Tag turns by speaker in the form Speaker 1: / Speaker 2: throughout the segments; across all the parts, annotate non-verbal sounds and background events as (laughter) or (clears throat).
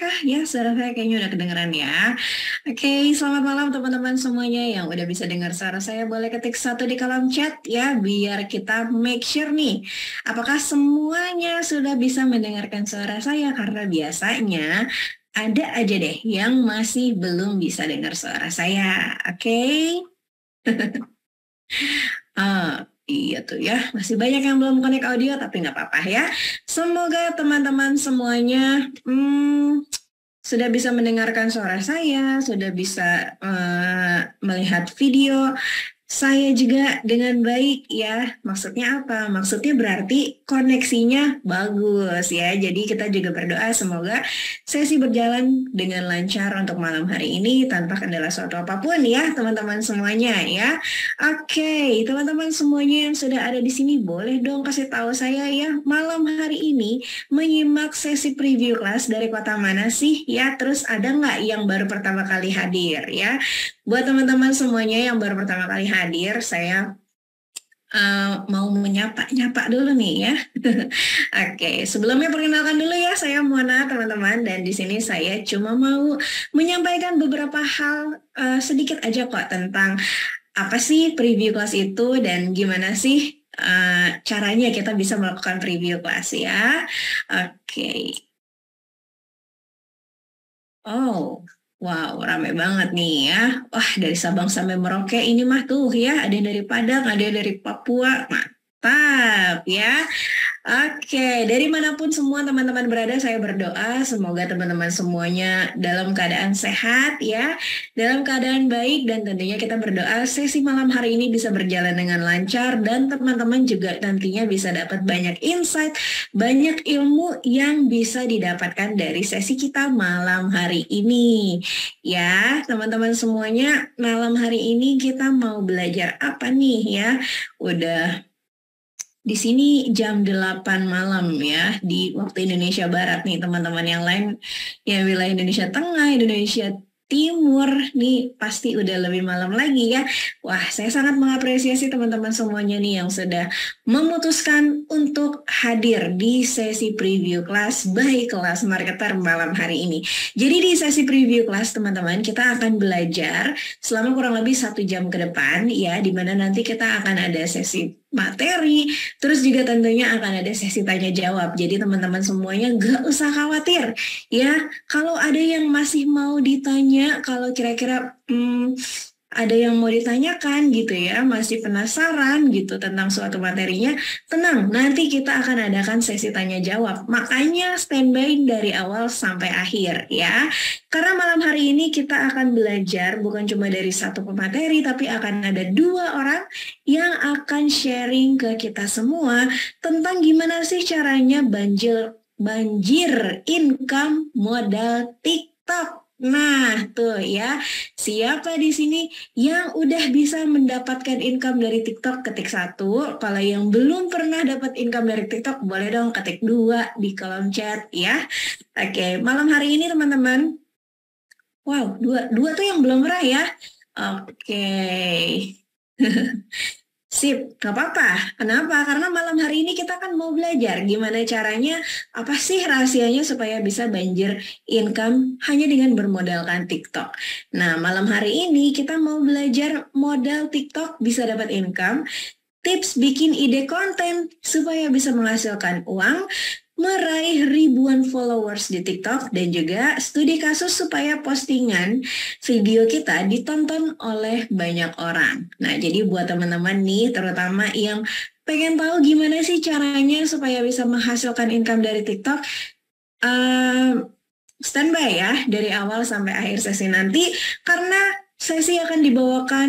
Speaker 1: kah Ya, suara saya kayaknya udah kedengeran ya. Oke, okay, selamat malam teman-teman semuanya yang udah bisa dengar suara saya. Boleh ketik satu di kolom chat ya, biar kita make sure nih. Apakah semuanya sudah bisa mendengarkan suara saya? Karena biasanya ada aja deh yang masih belum bisa dengar suara saya. Oke? Okay? (laughs) Oke, eh, Iya tuh ya, masih banyak yang belum connect audio tapi nggak apa-apa ya. Semoga teman-teman semuanya hmm, sudah bisa mendengarkan suara saya, sudah bisa uh, melihat video saya juga dengan baik ya. Maksudnya apa? Maksudnya berarti koneksinya bagus ya. Jadi kita juga berdoa semoga sesi berjalan dengan lancar untuk malam hari ini tanpa kendala suatu apapun ya teman-teman semuanya ya. Oke, okay, teman-teman semuanya yang sudah ada di sini boleh dong kasih tahu saya ya malam hari ini menyimak sesi preview kelas dari kota mana sih ya? Terus ada nggak yang baru pertama kali hadir ya? Buat teman-teman semuanya yang baru pertama kali hadir, saya uh, mau menyapa-nyapa dulu nih ya. (laughs) Oke, okay. sebelumnya perkenalkan dulu ya, saya Mona teman-teman dan di sini saya cuma mau menyampaikan beberapa hal uh, sedikit aja kok tentang apa sih preview kelas itu dan gimana sih uh, caranya kita bisa melakukan preview kelas ya. Oke. Okay. Oh, Wow, rame banget nih ya. Wah, dari Sabang sampai Merauke ini mah tuh ya, ada yang dari Padang, ada yang dari Papua. Nah, Mantap ya. Oke, dari manapun semua teman-teman berada, saya berdoa semoga teman-teman semuanya dalam keadaan sehat ya, dalam keadaan baik dan tentunya kita berdoa sesi malam hari ini bisa berjalan dengan lancar dan teman-teman juga nantinya bisa dapat banyak insight, banyak ilmu yang bisa didapatkan dari sesi kita malam hari ini. Ya, teman-teman semuanya, malam hari ini kita mau belajar apa nih ya? Udah di sini jam 8 malam ya di waktu Indonesia Barat nih teman-teman yang lain ya wilayah Indonesia Tengah, Indonesia Timur nih pasti udah lebih malam lagi ya. Wah, saya sangat mengapresiasi teman-teman semuanya nih yang sudah memutuskan untuk hadir di sesi preview kelas by kelas marketer malam hari ini. Jadi di sesi preview kelas teman-teman kita akan belajar selama kurang lebih satu jam ke depan ya, dimana nanti kita akan ada sesi materi, terus juga tentunya akan ada sesi tanya jawab. Jadi teman-teman semuanya gak usah khawatir ya. Kalau ada yang masih mau ditanya, kalau kira-kira hmm, ada yang mau ditanyakan gitu ya, masih penasaran gitu tentang suatu materinya, tenang, nanti kita akan adakan sesi tanya jawab. Makanya standby dari awal sampai akhir ya. Karena malam hari ini kita akan belajar bukan cuma dari satu pemateri, tapi akan ada dua orang yang akan sharing ke kita semua tentang gimana sih caranya banjir banjir income modal TikTok. Nah, tuh ya, siapa di sini yang udah bisa mendapatkan income dari TikTok ketik satu, kalau yang belum pernah dapat income dari TikTok boleh dong ketik dua di kolom chat ya. Oke, malam hari ini teman-teman. Wow, dua, dua tuh yang belum pernah ya. Oke. (laughs) Sip, nggak apa-apa. Kenapa? Karena malam hari ini kita kan mau belajar gimana caranya, apa sih rahasianya supaya bisa banjir income hanya dengan bermodalkan TikTok. Nah, malam hari ini kita mau belajar modal TikTok bisa dapat income, tips bikin ide konten supaya bisa menghasilkan uang, meraih ribuan followers di TikTok dan juga studi kasus supaya postingan video kita ditonton oleh banyak orang. Nah, jadi buat teman-teman nih terutama yang pengen tahu gimana sih caranya supaya bisa menghasilkan income dari TikTok, uh, standby ya dari awal sampai akhir sesi nanti karena sesi akan dibawakan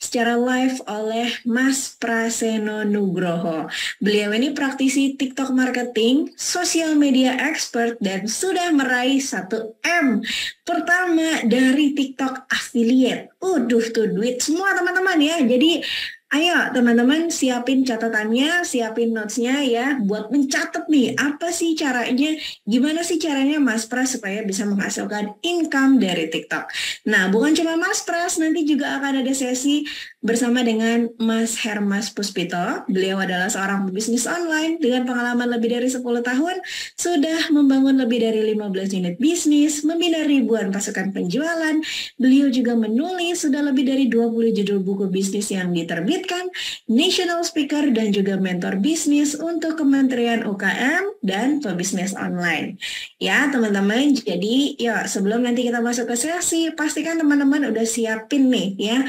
Speaker 1: secara live oleh Mas Praseno Nugroho. Beliau ini praktisi TikTok marketing, social media expert, dan sudah meraih 1M pertama dari TikTok affiliate. Uduh tuh duit semua teman-teman ya. Jadi Ayo teman-teman siapin catatannya, siapin notesnya ya buat mencatat nih apa sih caranya, gimana sih caranya Mas Pras supaya bisa menghasilkan income dari TikTok. Nah bukan cuma Mas Pras, nanti juga akan ada sesi bersama dengan Mas Hermas Puspito. Beliau adalah seorang pebisnis online dengan pengalaman lebih dari 10 tahun, sudah membangun lebih dari 15 unit bisnis, membina ribuan pasukan penjualan. Beliau juga menulis sudah lebih dari 20 judul buku bisnis yang diterbitkan, national speaker dan juga mentor bisnis untuk Kementerian UKM dan pebisnis online. Ya, teman-teman, jadi ya sebelum nanti kita masuk ke sesi, pastikan teman-teman udah siapin nih ya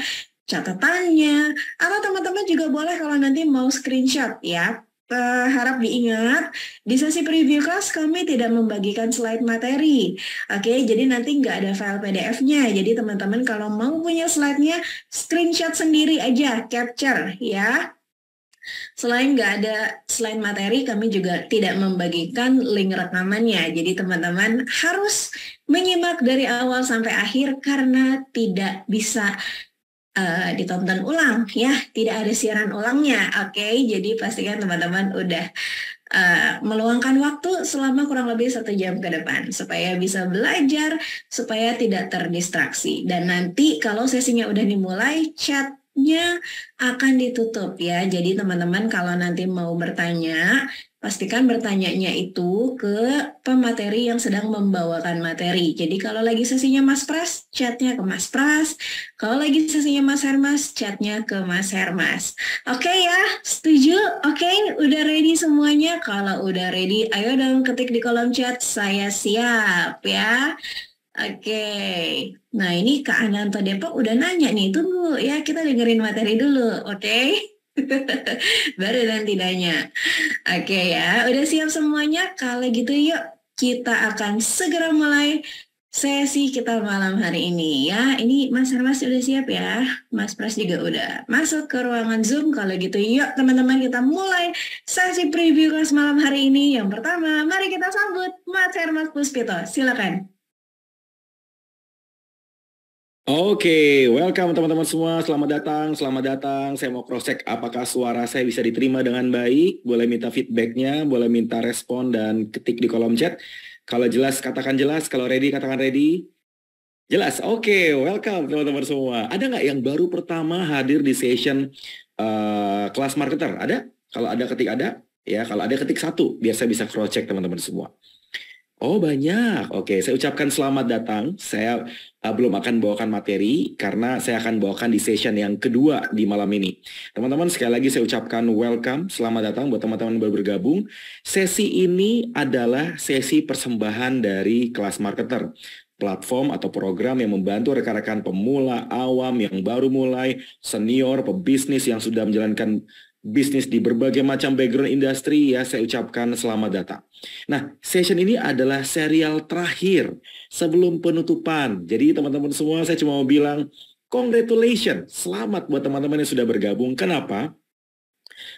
Speaker 1: catatannya, atau teman-teman juga boleh kalau nanti mau screenshot ya. harap diingat, di sesi preview kelas kami tidak membagikan slide materi. Oke, jadi nanti nggak ada file PDF-nya. Jadi teman-teman kalau mau punya slide-nya, screenshot sendiri aja, capture ya. Selain nggak ada slide materi, kami juga tidak membagikan link rekamannya. Jadi teman-teman harus menyimak dari awal sampai akhir karena tidak bisa Uh, ditonton ulang ya tidak ada siaran ulangnya oke okay? jadi pastikan teman-teman udah Uh, meluangkan waktu selama kurang lebih satu jam ke depan supaya bisa belajar supaya tidak terdistraksi dan nanti kalau sesinya udah dimulai chatnya akan ditutup ya jadi teman-teman kalau nanti mau bertanya Pastikan bertanyanya itu ke pemateri yang sedang membawakan materi. Jadi kalau lagi sesinya Mas Pras, chatnya ke Mas Pras. Kalau lagi sesinya Mas Hermas, chatnya ke Mas Hermas. Oke okay ya, setuju? Oke, okay, udah ready semuanya? Kalau udah ready, ayo dong ketik di kolom chat, saya siap ya. Oke, okay. nah ini Kak Ananto Depok udah nanya nih, tunggu ya kita dengerin materi dulu, oke? Okay? (laughs) Baru nanti-nanya. Oke ya, udah siap semuanya? Kalau gitu yuk kita akan segera mulai sesi kita malam hari ini ya. Ini Mas Hermas udah siap ya? Mas Pras juga udah masuk ke ruangan Zoom. Kalau gitu yuk teman-teman kita mulai sesi preview kelas malam hari ini. Yang pertama, mari kita sambut Mas Hermas Puspito. Silakan.
Speaker 2: Oke, okay, welcome teman-teman semua. Selamat datang, selamat datang. Saya mau cross check apakah suara saya bisa diterima dengan baik. Boleh minta feedbacknya, boleh minta respon dan ketik di kolom chat. Kalau jelas katakan jelas, kalau ready katakan ready. Jelas. Oke, okay, welcome teman-teman semua. Ada nggak yang baru pertama hadir di session uh, kelas marketer? Ada? Kalau ada ketik ada, ya kalau ada ketik satu Biasa bisa cross check teman-teman semua. Oh banyak, oke. Saya ucapkan selamat datang. Saya uh, belum akan bawakan materi karena saya akan bawakan di session yang kedua di malam ini. Teman-teman sekali lagi saya ucapkan welcome, selamat datang buat teman-teman baru bergabung. Sesi ini adalah sesi persembahan dari kelas marketer platform atau program yang membantu rekan-rekan pemula, awam yang baru mulai, senior, pebisnis yang sudah menjalankan bisnis di berbagai macam background industri ya saya ucapkan selamat datang. Nah, session ini adalah serial terakhir sebelum penutupan. Jadi teman-teman semua saya cuma mau bilang congratulations, selamat buat teman-teman yang sudah bergabung. Kenapa?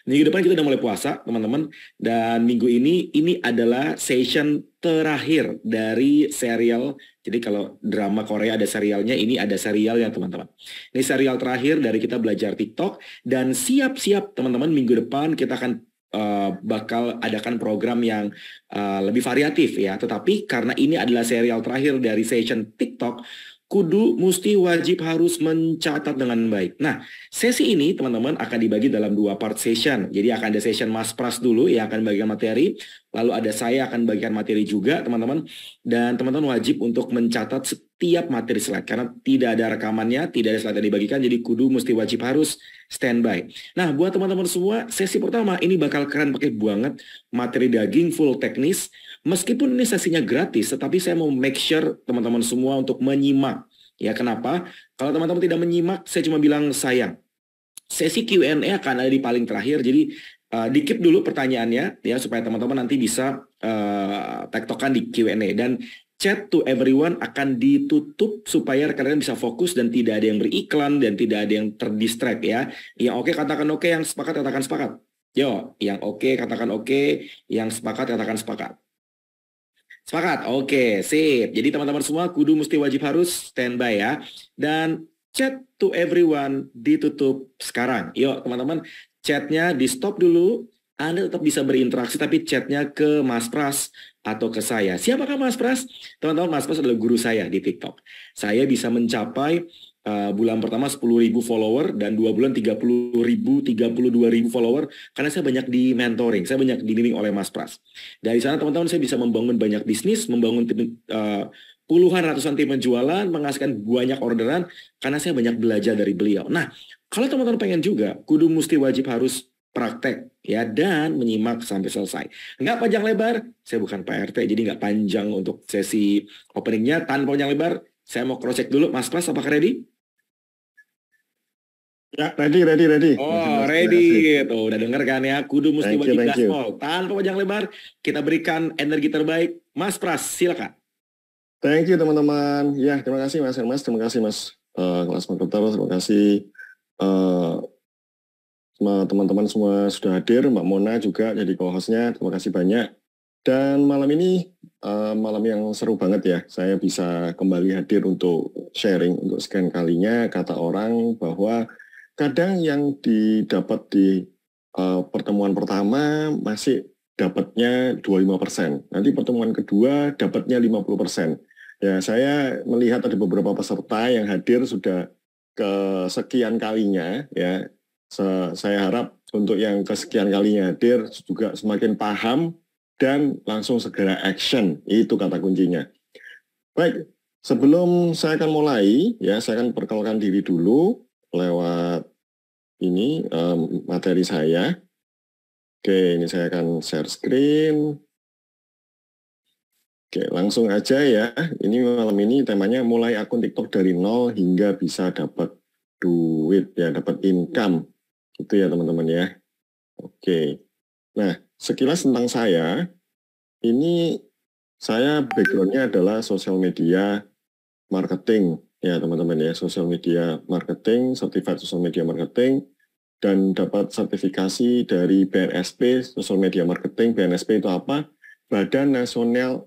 Speaker 2: Minggu depan kita udah mulai puasa, teman-teman. Dan minggu ini, ini adalah session terakhir dari serial jadi kalau drama Korea ada serialnya, ini ada serial ya teman-teman. Ini serial terakhir dari kita belajar TikTok dan siap-siap teman-teman minggu depan kita akan uh, bakal adakan program yang uh, lebih variatif ya. Tetapi karena ini adalah serial terakhir dari session TikTok, kudu mesti wajib harus mencatat dengan baik. Nah, sesi ini teman-teman akan dibagi dalam dua part session. Jadi akan ada session Mas Pras dulu yang akan bagikan materi, lalu ada saya akan bagikan materi juga teman-teman. Dan teman-teman wajib untuk mencatat setiap materi slide karena tidak ada rekamannya, tidak ada slide yang dibagikan jadi kudu mesti wajib harus standby. Nah, buat teman-teman semua, sesi pertama ini bakal keren pakai banget materi daging full teknis Meskipun ini sesinya gratis, tetapi saya mau make sure teman-teman semua untuk menyimak. Ya, kenapa? Kalau teman-teman tidak menyimak, saya cuma bilang sayang. Sesi Q&A akan ada di paling terakhir, jadi uh, eh, dikip dulu pertanyaannya ya supaya teman-teman nanti bisa uh, tektokan di Q&A dan chat to everyone akan ditutup supaya kalian bisa fokus dan tidak ada yang beriklan dan tidak ada yang terdistract ya. Yang oke okay, katakan oke, okay, yang sepakat katakan sepakat. Yo, yang oke okay, katakan oke, okay, yang sepakat katakan sepakat. Sepakat? Oke, sip. Jadi teman-teman semua kudu mesti wajib harus standby ya. Dan chat to everyone ditutup sekarang. Yuk teman-teman, chatnya di stop dulu. Anda tetap bisa berinteraksi tapi chatnya ke Mas Pras atau ke saya. Siapakah Mas Pras? Teman-teman, Mas Pras adalah guru saya di TikTok. Saya bisa mencapai uh, bulan pertama ribu follower dan dua bulan ribu 30.000 ribu follower karena saya banyak di mentoring, saya banyak dibimbing oleh Mas Pras. Dari sana teman-teman saya bisa membangun banyak bisnis, membangun tim, uh, puluhan ratusan tim penjualan, menghasilkan banyak orderan karena saya banyak belajar dari beliau. Nah, kalau teman-teman pengen juga, kudu mesti wajib harus praktek ya dan menyimak sampai selesai. Nggak panjang lebar, saya bukan PRT jadi nggak panjang untuk sesi openingnya. Tanpa panjang lebar, saya mau cross check dulu Mas Pras apakah ready?
Speaker 3: Ya, ready, ready, ready. Oh, ready.
Speaker 2: Tuh, gitu. udah denger kan ya. Kudu mesti wajib gaspol. Tanpa panjang lebar, kita berikan energi terbaik. Mas Pras, silakan.
Speaker 3: Thank you, teman-teman. Ya, terima kasih, Mas Hermas. Terima kasih, Mas uh, eh, Kelas Makrutaro. Terima kasih uh, teman-teman semua sudah hadir. Mbak Mona juga jadi co-hostnya. Terima kasih banyak. Dan malam ini, uh, malam yang seru banget ya. Saya bisa kembali hadir untuk sharing untuk sekian kalinya kata orang bahwa kadang yang didapat di uh, pertemuan pertama masih dapatnya 25%. Nanti pertemuan kedua dapatnya 50%. Ya, saya melihat ada beberapa peserta yang hadir sudah kesekian kalinya ya. Se saya harap untuk yang kesekian kalinya hadir juga semakin paham dan langsung segera action. Itu kata kuncinya. Baik, sebelum saya akan mulai ya, saya akan perkenalkan diri dulu
Speaker 4: lewat ini um, materi saya. Oke, ini saya akan share screen. Oke, langsung aja ya.
Speaker 3: Ini malam ini temanya mulai akun TikTok dari nol hingga bisa dapat duit ya, dapat income. Gitu ya teman-teman ya. Oke. Nah, sekilas tentang saya, ini saya backgroundnya adalah sosial media marketing ya teman-teman ya social media marketing certified social media marketing dan dapat sertifikasi dari BNSP social media marketing BNSP itu apa Badan Nasional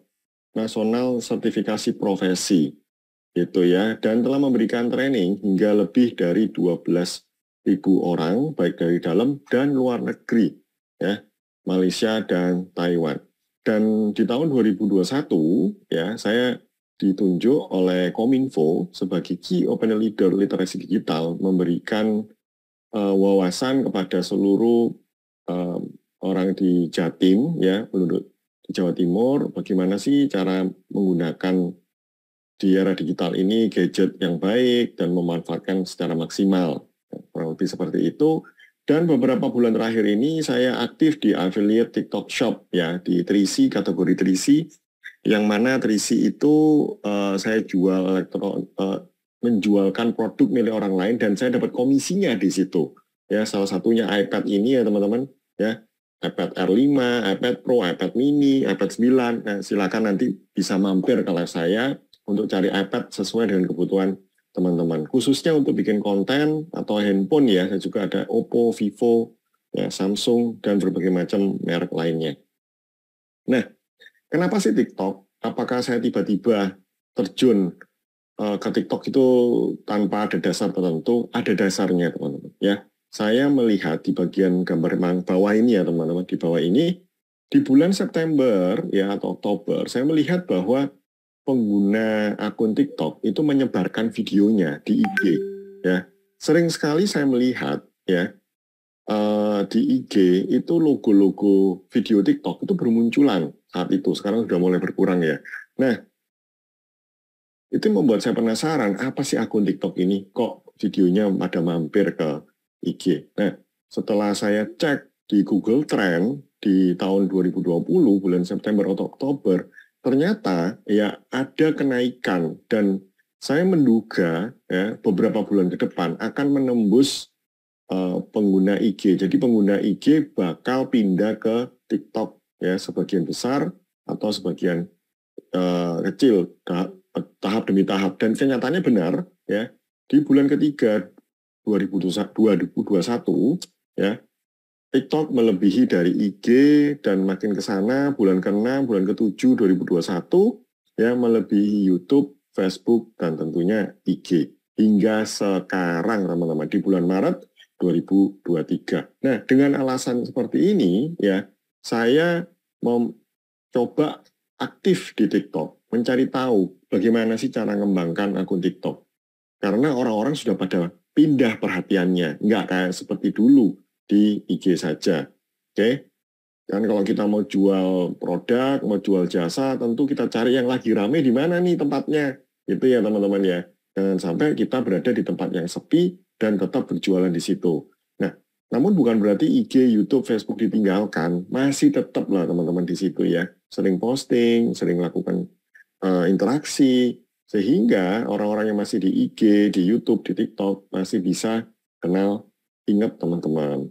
Speaker 3: Nasional Sertifikasi Profesi gitu ya dan telah memberikan training hingga lebih dari ribu orang baik dari dalam dan luar negeri ya Malaysia dan Taiwan dan di tahun 2021 ya saya ditunjuk oleh Kominfo sebagai Key Open Leader Literasi Digital memberikan uh, wawasan kepada seluruh uh, orang di Jatim ya penduduk di Jawa Timur bagaimana sih cara menggunakan di era digital ini gadget yang baik dan memanfaatkan secara maksimal ya, kurang lebih seperti itu dan beberapa bulan terakhir ini saya aktif di affiliate TikTok Shop ya di Trisi kategori Trisi yang mana terisi itu uh, saya jual elektro, uh, eh, menjualkan produk milik orang lain dan saya dapat komisinya di situ. Ya, salah satunya iPad ini ya teman-teman, ya. iPad R5, iPad Pro, iPad Mini, iPad 9. Nah, silakan nanti bisa mampir ke live saya untuk cari iPad sesuai dengan kebutuhan teman-teman. Khususnya untuk bikin konten atau handphone ya, saya juga ada Oppo, Vivo, ya, Samsung, dan berbagai macam merek lainnya. Nah, Kenapa sih TikTok? Apakah saya tiba-tiba terjun eh, ke TikTok itu tanpa ada dasar tertentu? Ada dasarnya, teman-teman. Ya, saya melihat di bagian gambar bawah ini ya, teman-teman. Di bawah ini di bulan September ya atau Oktober, saya melihat bahwa pengguna akun TikTok itu menyebarkan videonya di IG. Ya, sering sekali saya melihat ya eh, di IG itu logo-logo video TikTok itu bermunculan saat itu. Sekarang sudah mulai berkurang ya. Nah, itu membuat saya penasaran, apa sih akun TikTok ini? Kok videonya pada mampir ke IG? Nah, setelah saya cek di Google Trend di tahun 2020, bulan September atau Oktober, ternyata ya ada kenaikan dan saya menduga ya beberapa bulan ke depan akan menembus uh, pengguna IG. Jadi pengguna IG bakal pindah ke TikTok ya sebagian besar atau sebagian uh, kecil tahap, demi tahap dan kenyataannya benar ya di bulan ketiga 2021 ya TikTok melebihi dari IG dan makin ke sana bulan ke-6, bulan ke-7 2021 ya melebihi YouTube, Facebook dan tentunya IG hingga sekarang teman-teman di bulan Maret 2023. Nah, dengan alasan seperti ini ya saya mencoba aktif di TikTok, mencari tahu bagaimana sih cara mengembangkan akun TikTok. Karena orang-orang sudah pada pindah perhatiannya, nggak kayak seperti dulu di IG saja. Oke, okay? kan kalau kita mau jual produk, mau jual jasa, tentu kita cari yang lagi rame di mana nih tempatnya, gitu ya teman-teman ya. Jangan sampai kita berada di tempat yang sepi dan tetap berjualan di situ. Namun bukan berarti IG, YouTube, Facebook ditinggalkan. Masih tetap lah teman-teman di situ ya. Sering posting, sering lakukan uh, eh, interaksi. Sehingga orang-orang yang masih di IG, di YouTube, di TikTok masih bisa kenal, ingat teman-teman.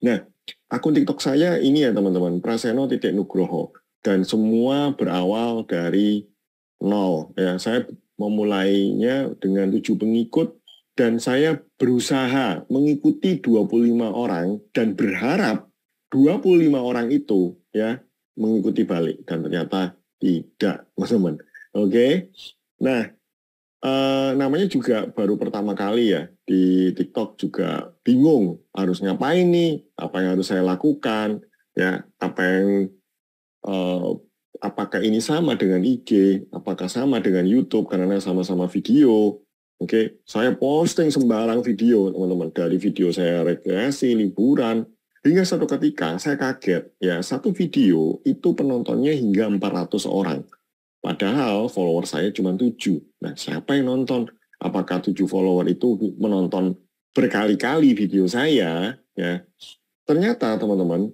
Speaker 3: Nah, akun TikTok saya ini ya teman-teman, Praseno titik Nugroho. Dan semua berawal dari nol. Ya, saya memulainya dengan tujuh pengikut dan saya berusaha mengikuti 25 orang dan berharap 25 orang itu ya mengikuti balik dan ternyata tidak, Mas Oke. Okay? Nah, eh, namanya juga baru pertama kali ya di TikTok juga bingung harus ngapain nih, apa yang harus saya lakukan, ya, apa yang eh, apakah ini sama dengan IG, apakah sama dengan YouTube karena sama-sama video Oke, okay? saya posting sembarang video, teman-teman. Dari video saya rekreasi, liburan, hingga satu ketika saya kaget, ya satu video itu penontonnya hingga 400 orang. Padahal follower saya cuma 7. Nah, siapa yang nonton? Apakah 7 follower itu menonton berkali-kali video saya? Ya, ternyata teman-teman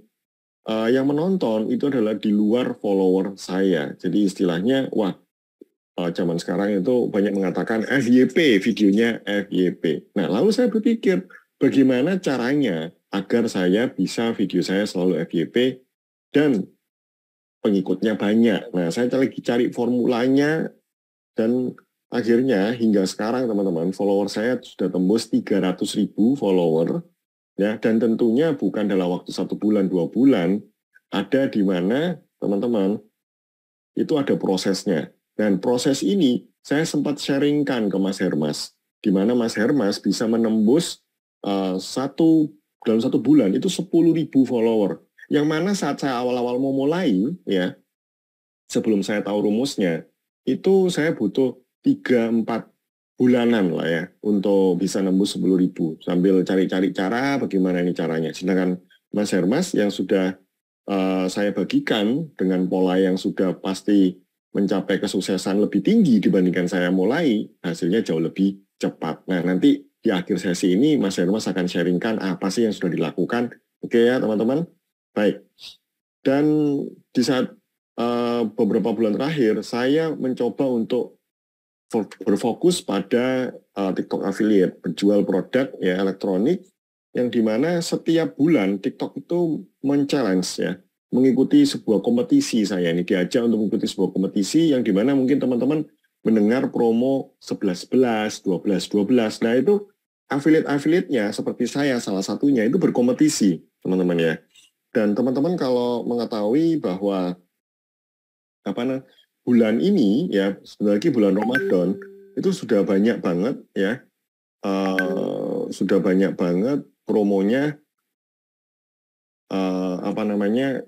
Speaker 3: eh, yang menonton itu adalah di luar follower saya. Jadi istilahnya, wah uh, zaman sekarang itu banyak mengatakan FYP, videonya FYP. Nah, lalu saya berpikir, bagaimana caranya agar saya bisa video saya selalu FYP dan pengikutnya banyak. Nah, saya lagi cari formulanya dan akhirnya hingga sekarang teman-teman follower saya sudah tembus 300 ribu follower ya dan tentunya bukan dalam waktu satu bulan dua bulan ada di mana teman-teman itu ada prosesnya dan proses ini saya sempat sharingkan ke Mas Hermas, di mana Mas Hermas bisa menembus uh, satu dalam satu bulan itu 10.000 follower. Yang mana saat saya awal-awal mau mulai, ya sebelum saya tahu rumusnya, itu saya butuh 3-4 bulanan lah ya untuk bisa nembus 10.000 sambil cari-cari cara bagaimana ini caranya. Sedangkan Mas Hermas yang sudah uh, saya bagikan dengan pola yang sudah pasti mencapai kesuksesan lebih tinggi dibandingkan saya mulai, hasilnya jauh lebih cepat. Nah, nanti di akhir sesi ini Mas Hermas akan sharingkan apa sih yang sudah dilakukan. Oke ya, teman-teman. Baik. Dan di saat uh, beberapa bulan terakhir, saya mencoba untuk berfokus pada uh, TikTok affiliate, penjual produk ya elektronik yang dimana setiap bulan TikTok itu men-challenge ya mengikuti sebuah kompetisi saya ini diajak untuk mengikuti sebuah kompetisi yang dimana mungkin teman-teman mendengar promo 11-11, 12-12. Nah itu affiliate-affiliate-nya seperti saya salah satunya itu berkompetisi teman-teman ya. Dan teman-teman kalau mengetahui bahwa apa nah, bulan ini ya sebenarnya lagi bulan Ramadan itu sudah banyak banget ya uh, sudah banyak banget promonya uh, apa namanya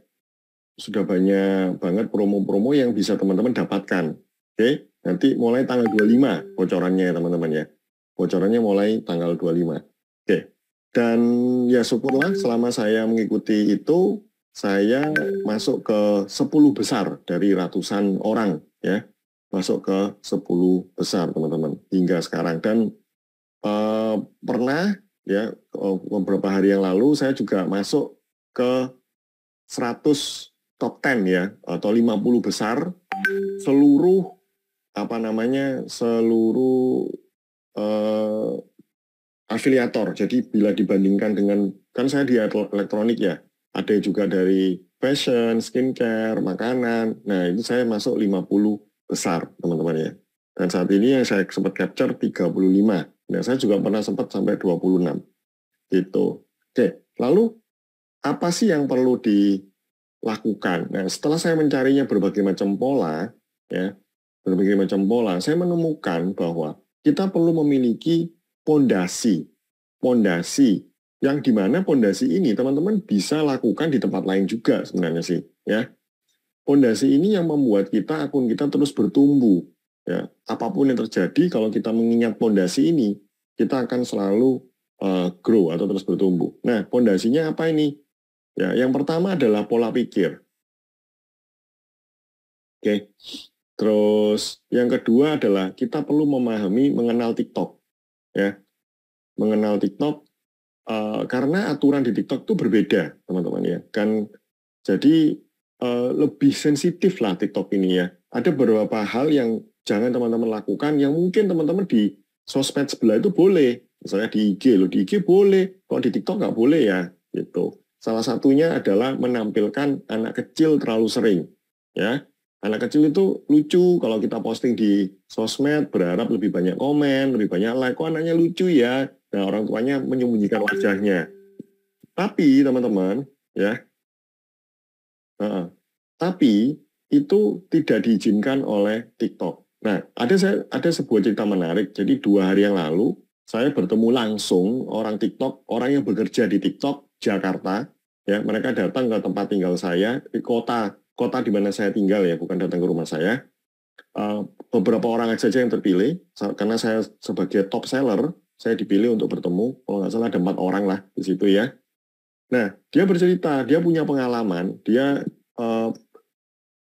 Speaker 3: sudah banyak banget promo-promo yang bisa teman-teman dapatkan. Oke, okay? nanti mulai tanggal 25 bocorannya ya, teman-teman ya. Bocorannya mulai tanggal 25. Oke. Okay. Dan ya syukurlah selama saya mengikuti itu saya masuk ke 10 besar dari ratusan orang ya. Masuk ke 10 besar teman-teman hingga sekarang dan uh, pernah ya eh, beberapa hari yang lalu saya juga masuk ke 100 top 10 ya atau 50 besar seluruh apa namanya seluruh uh, afiliator. Jadi bila dibandingkan dengan kan saya di elektronik ya, ada juga dari fashion, skincare, makanan. Nah, itu saya masuk 50 besar, teman-teman ya. Dan saat ini yang saya sempat capture 35. Nah, saya juga pernah sempat sampai 26. Gitu. Oke, lalu apa sih yang perlu di lakukan. Nah, setelah saya mencarinya berbagai macam pola, ya, berbagai macam pola, saya menemukan bahwa kita perlu memiliki pondasi, pondasi yang dimana pondasi ini teman-teman bisa lakukan di tempat lain juga sebenarnya sih, ya. Pondasi ini yang membuat kita akun kita terus bertumbuh. Ya, apapun yang terjadi kalau kita mengingat pondasi ini, kita akan selalu uh, grow atau terus bertumbuh. Nah, pondasinya apa ini? Ya, yang pertama adalah
Speaker 4: pola pikir. Oke. Terus yang kedua adalah kita perlu memahami mengenal TikTok. Ya.
Speaker 3: Mengenal TikTok uh, karena aturan di TikTok itu berbeda, teman-teman ya. Kan jadi uh, lebih sensitif lah TikTok ini ya. Ada beberapa hal yang jangan teman-teman lakukan yang mungkin teman-teman di sosmed sebelah itu boleh. Misalnya di IG loh, di IG boleh, kalau di TikTok nggak boleh ya gitu. Salah satunya adalah menampilkan anak kecil terlalu sering. Ya, anak kecil itu lucu kalau kita posting di sosmed berharap lebih banyak komen, lebih banyak like. Kok anaknya lucu ya? Dan nah, orang tuanya menyembunyikan wajahnya. Tapi teman-teman, ya, uh, tapi itu tidak diizinkan oleh TikTok. Nah, ada saya ada sebuah cerita menarik. Jadi dua hari yang lalu saya bertemu langsung orang TikTok, orang yang bekerja di TikTok Jakarta, ya mereka datang ke tempat tinggal saya, kota kota di mana saya tinggal ya, bukan datang ke rumah saya. Eh, beberapa orang saja yang terpilih, karena saya sebagai top seller, saya dipilih untuk bertemu, kalau nggak salah ada empat orang lah di situ ya. Nah, dia bercerita, dia punya pengalaman, dia uh,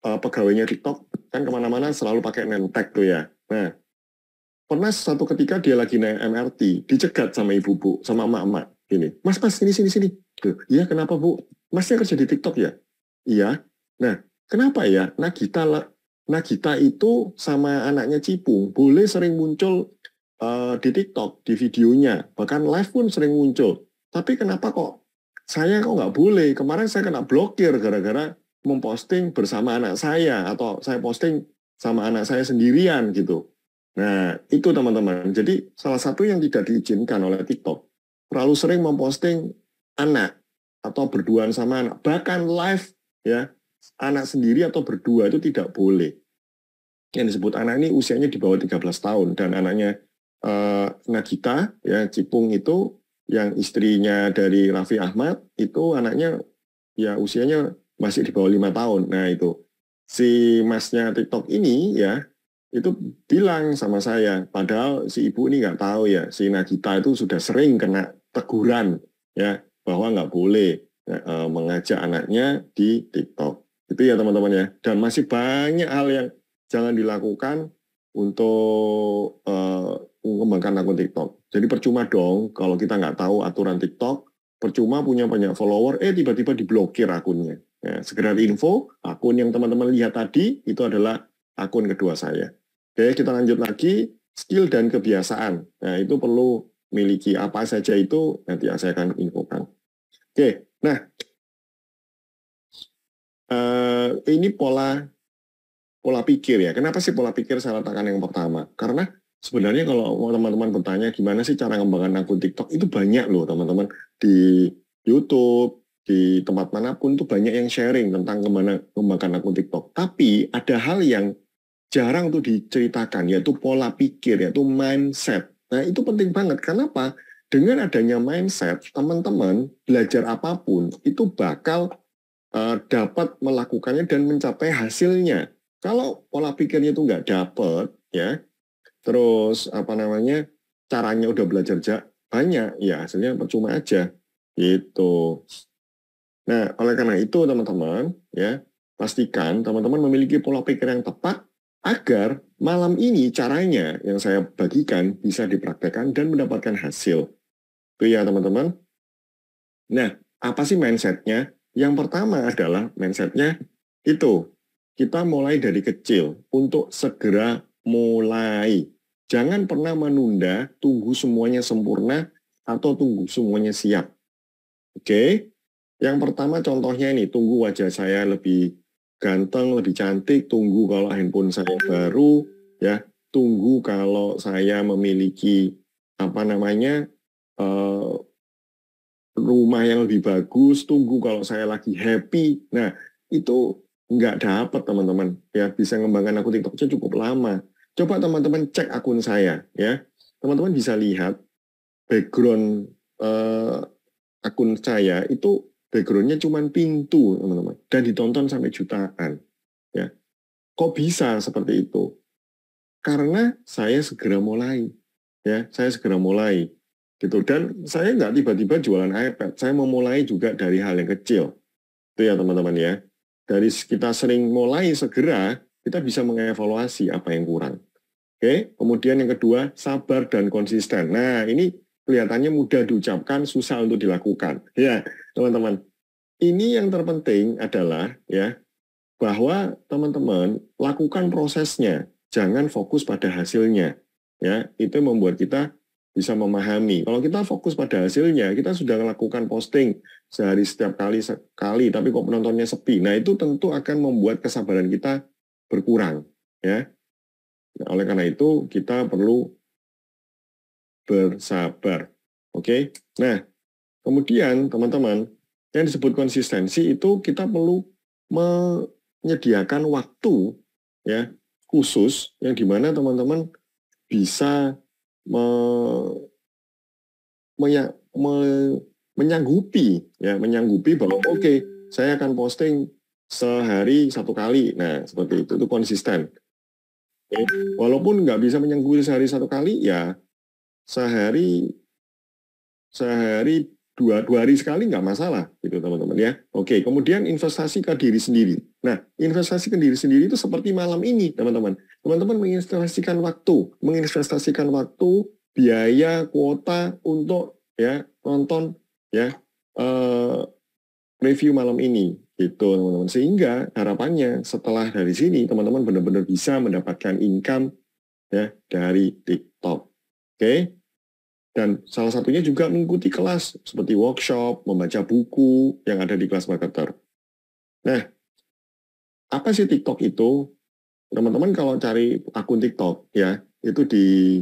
Speaker 3: uh, pegawainya TikTok, kan kemana-mana selalu pakai nentek tuh ya. Nah, pernah satu ketika dia lagi naik MRT, dicegat sama ibu-ibu, sama emak-emak. Ini, mas, mas, ini, sini, sini. iya kenapa bu? Masnya kerja di TikTok ya? Iya. Nah, kenapa ya Nah, kita, Nah kita itu sama anaknya Cipung boleh sering muncul uh, di TikTok, di videonya. Bahkan live pun sering muncul. Tapi kenapa kok saya kok nggak boleh? Kemarin saya kena blokir gara-gara memposting bersama anak saya atau saya posting sama anak saya sendirian gitu. Nah, itu teman-teman. Jadi salah satu yang tidak diizinkan oleh TikTok terlalu sering memposting anak atau berduaan sama anak, bahkan live ya anak sendiri atau berdua itu tidak boleh. Yang disebut anak ini usianya di bawah 13 tahun dan anaknya eh, Nagita ya Cipung itu yang istrinya dari Raffi Ahmad itu anaknya ya usianya masih di bawah lima tahun. Nah itu si masnya TikTok ini ya itu bilang sama saya, padahal si ibu ini nggak tahu ya, si Nagita itu sudah sering kena teguran ya bahwa nggak boleh ya, e, mengajak anaknya di TikTok. Itu ya teman-teman ya. Dan masih banyak hal yang jangan dilakukan untuk uh, mengembangkan akun TikTok. Jadi percuma dong kalau kita nggak tahu aturan TikTok, percuma punya banyak follower, eh tiba-tiba diblokir akunnya. Ya, sekedar info, akun yang teman-teman lihat tadi itu adalah akun kedua saya. Oke, kita lanjut lagi. Skill dan kebiasaan. Nah, itu perlu miliki apa saja itu
Speaker 4: nanti saya akan infokan.
Speaker 3: Oke, nah eh, ini pola pola pikir ya. Kenapa sih pola pikir saya letakkan yang pertama? Karena sebenarnya kalau teman-teman bertanya gimana sih cara mengembangkan akun TikTok itu banyak loh teman-teman di YouTube di tempat manapun tuh banyak yang sharing tentang kemana mengembangkan akun TikTok. Tapi ada hal yang jarang tuh diceritakan yaitu pola pikir yaitu mindset Nah, itu penting banget. Kenapa? Dengan adanya mindset, teman-teman belajar apapun itu bakal uh, dapat melakukannya dan mencapai hasilnya. Kalau pola pikirnya itu nggak dapet, ya, terus apa namanya caranya udah belajar banyak, ya hasilnya percuma aja, gitu. Nah, oleh karena itu teman-teman, ya pastikan teman-teman memiliki pola pikir yang tepat agar Malam ini caranya yang saya bagikan bisa dipraktekkan dan mendapatkan hasil. Itu ya teman-teman. Nah, apa sih mindsetnya? Yang pertama adalah mindsetnya itu. Kita mulai dari kecil untuk segera mulai. Jangan pernah menunda, tunggu semuanya sempurna, atau tunggu semuanya siap. Oke? Okay? Yang pertama contohnya ini, tunggu wajah saya lebih ganteng, lebih cantik, tunggu kalau handphone saya baru, ya tunggu kalau saya memiliki apa namanya uh, rumah yang lebih bagus tunggu kalau saya lagi happy nah itu nggak dapat teman-teman ya bisa ngembangkan akun tiktoknya cukup lama coba teman-teman cek akun saya ya teman-teman bisa lihat background uh, akun saya itu backgroundnya cuma pintu teman-teman dan ditonton sampai jutaan ya kok bisa seperti itu karena saya segera mulai ya saya segera mulai gitu dan saya nggak tiba-tiba jualan iPad saya memulai juga dari hal yang kecil itu ya teman-teman ya dari kita sering mulai segera kita bisa mengevaluasi apa yang kurang oke kemudian yang kedua sabar dan konsisten nah ini kelihatannya mudah diucapkan susah untuk dilakukan ya teman-teman ini yang terpenting adalah ya bahwa teman-teman lakukan prosesnya jangan fokus pada hasilnya. Ya, itu membuat kita bisa memahami. Kalau kita fokus pada hasilnya, kita sudah melakukan posting sehari setiap kali sekali, tapi kok penontonnya sepi. Nah, itu tentu akan membuat kesabaran kita berkurang, ya. Nah, oleh karena itu kita perlu bersabar. Oke. Nah, kemudian teman-teman, yang disebut konsistensi itu kita perlu menyediakan waktu ya khusus yang dimana teman-teman bisa me, me, me, menyanggupi ya menyanggupi bahwa oke okay, saya akan posting sehari satu kali nah seperti itu itu konsisten ya, walaupun nggak bisa menyanggupi sehari satu kali ya sehari sehari dua, dua hari sekali nggak masalah gitu teman-teman ya. Oke, kemudian investasi ke diri sendiri. Nah, investasi ke diri sendiri itu seperti malam ini teman-teman. Teman-teman menginvestasikan waktu, menginvestasikan waktu, biaya, kuota untuk ya nonton ya uh, review malam ini gitu teman-teman. Sehingga harapannya setelah dari sini teman-teman benar-benar bisa mendapatkan income ya dari TikTok. Oke. Dan salah satunya juga mengikuti kelas seperti workshop, membaca buku yang ada di kelas marketer. Nah, apa sih TikTok itu? Teman-teman kalau cari akun TikTok ya, itu di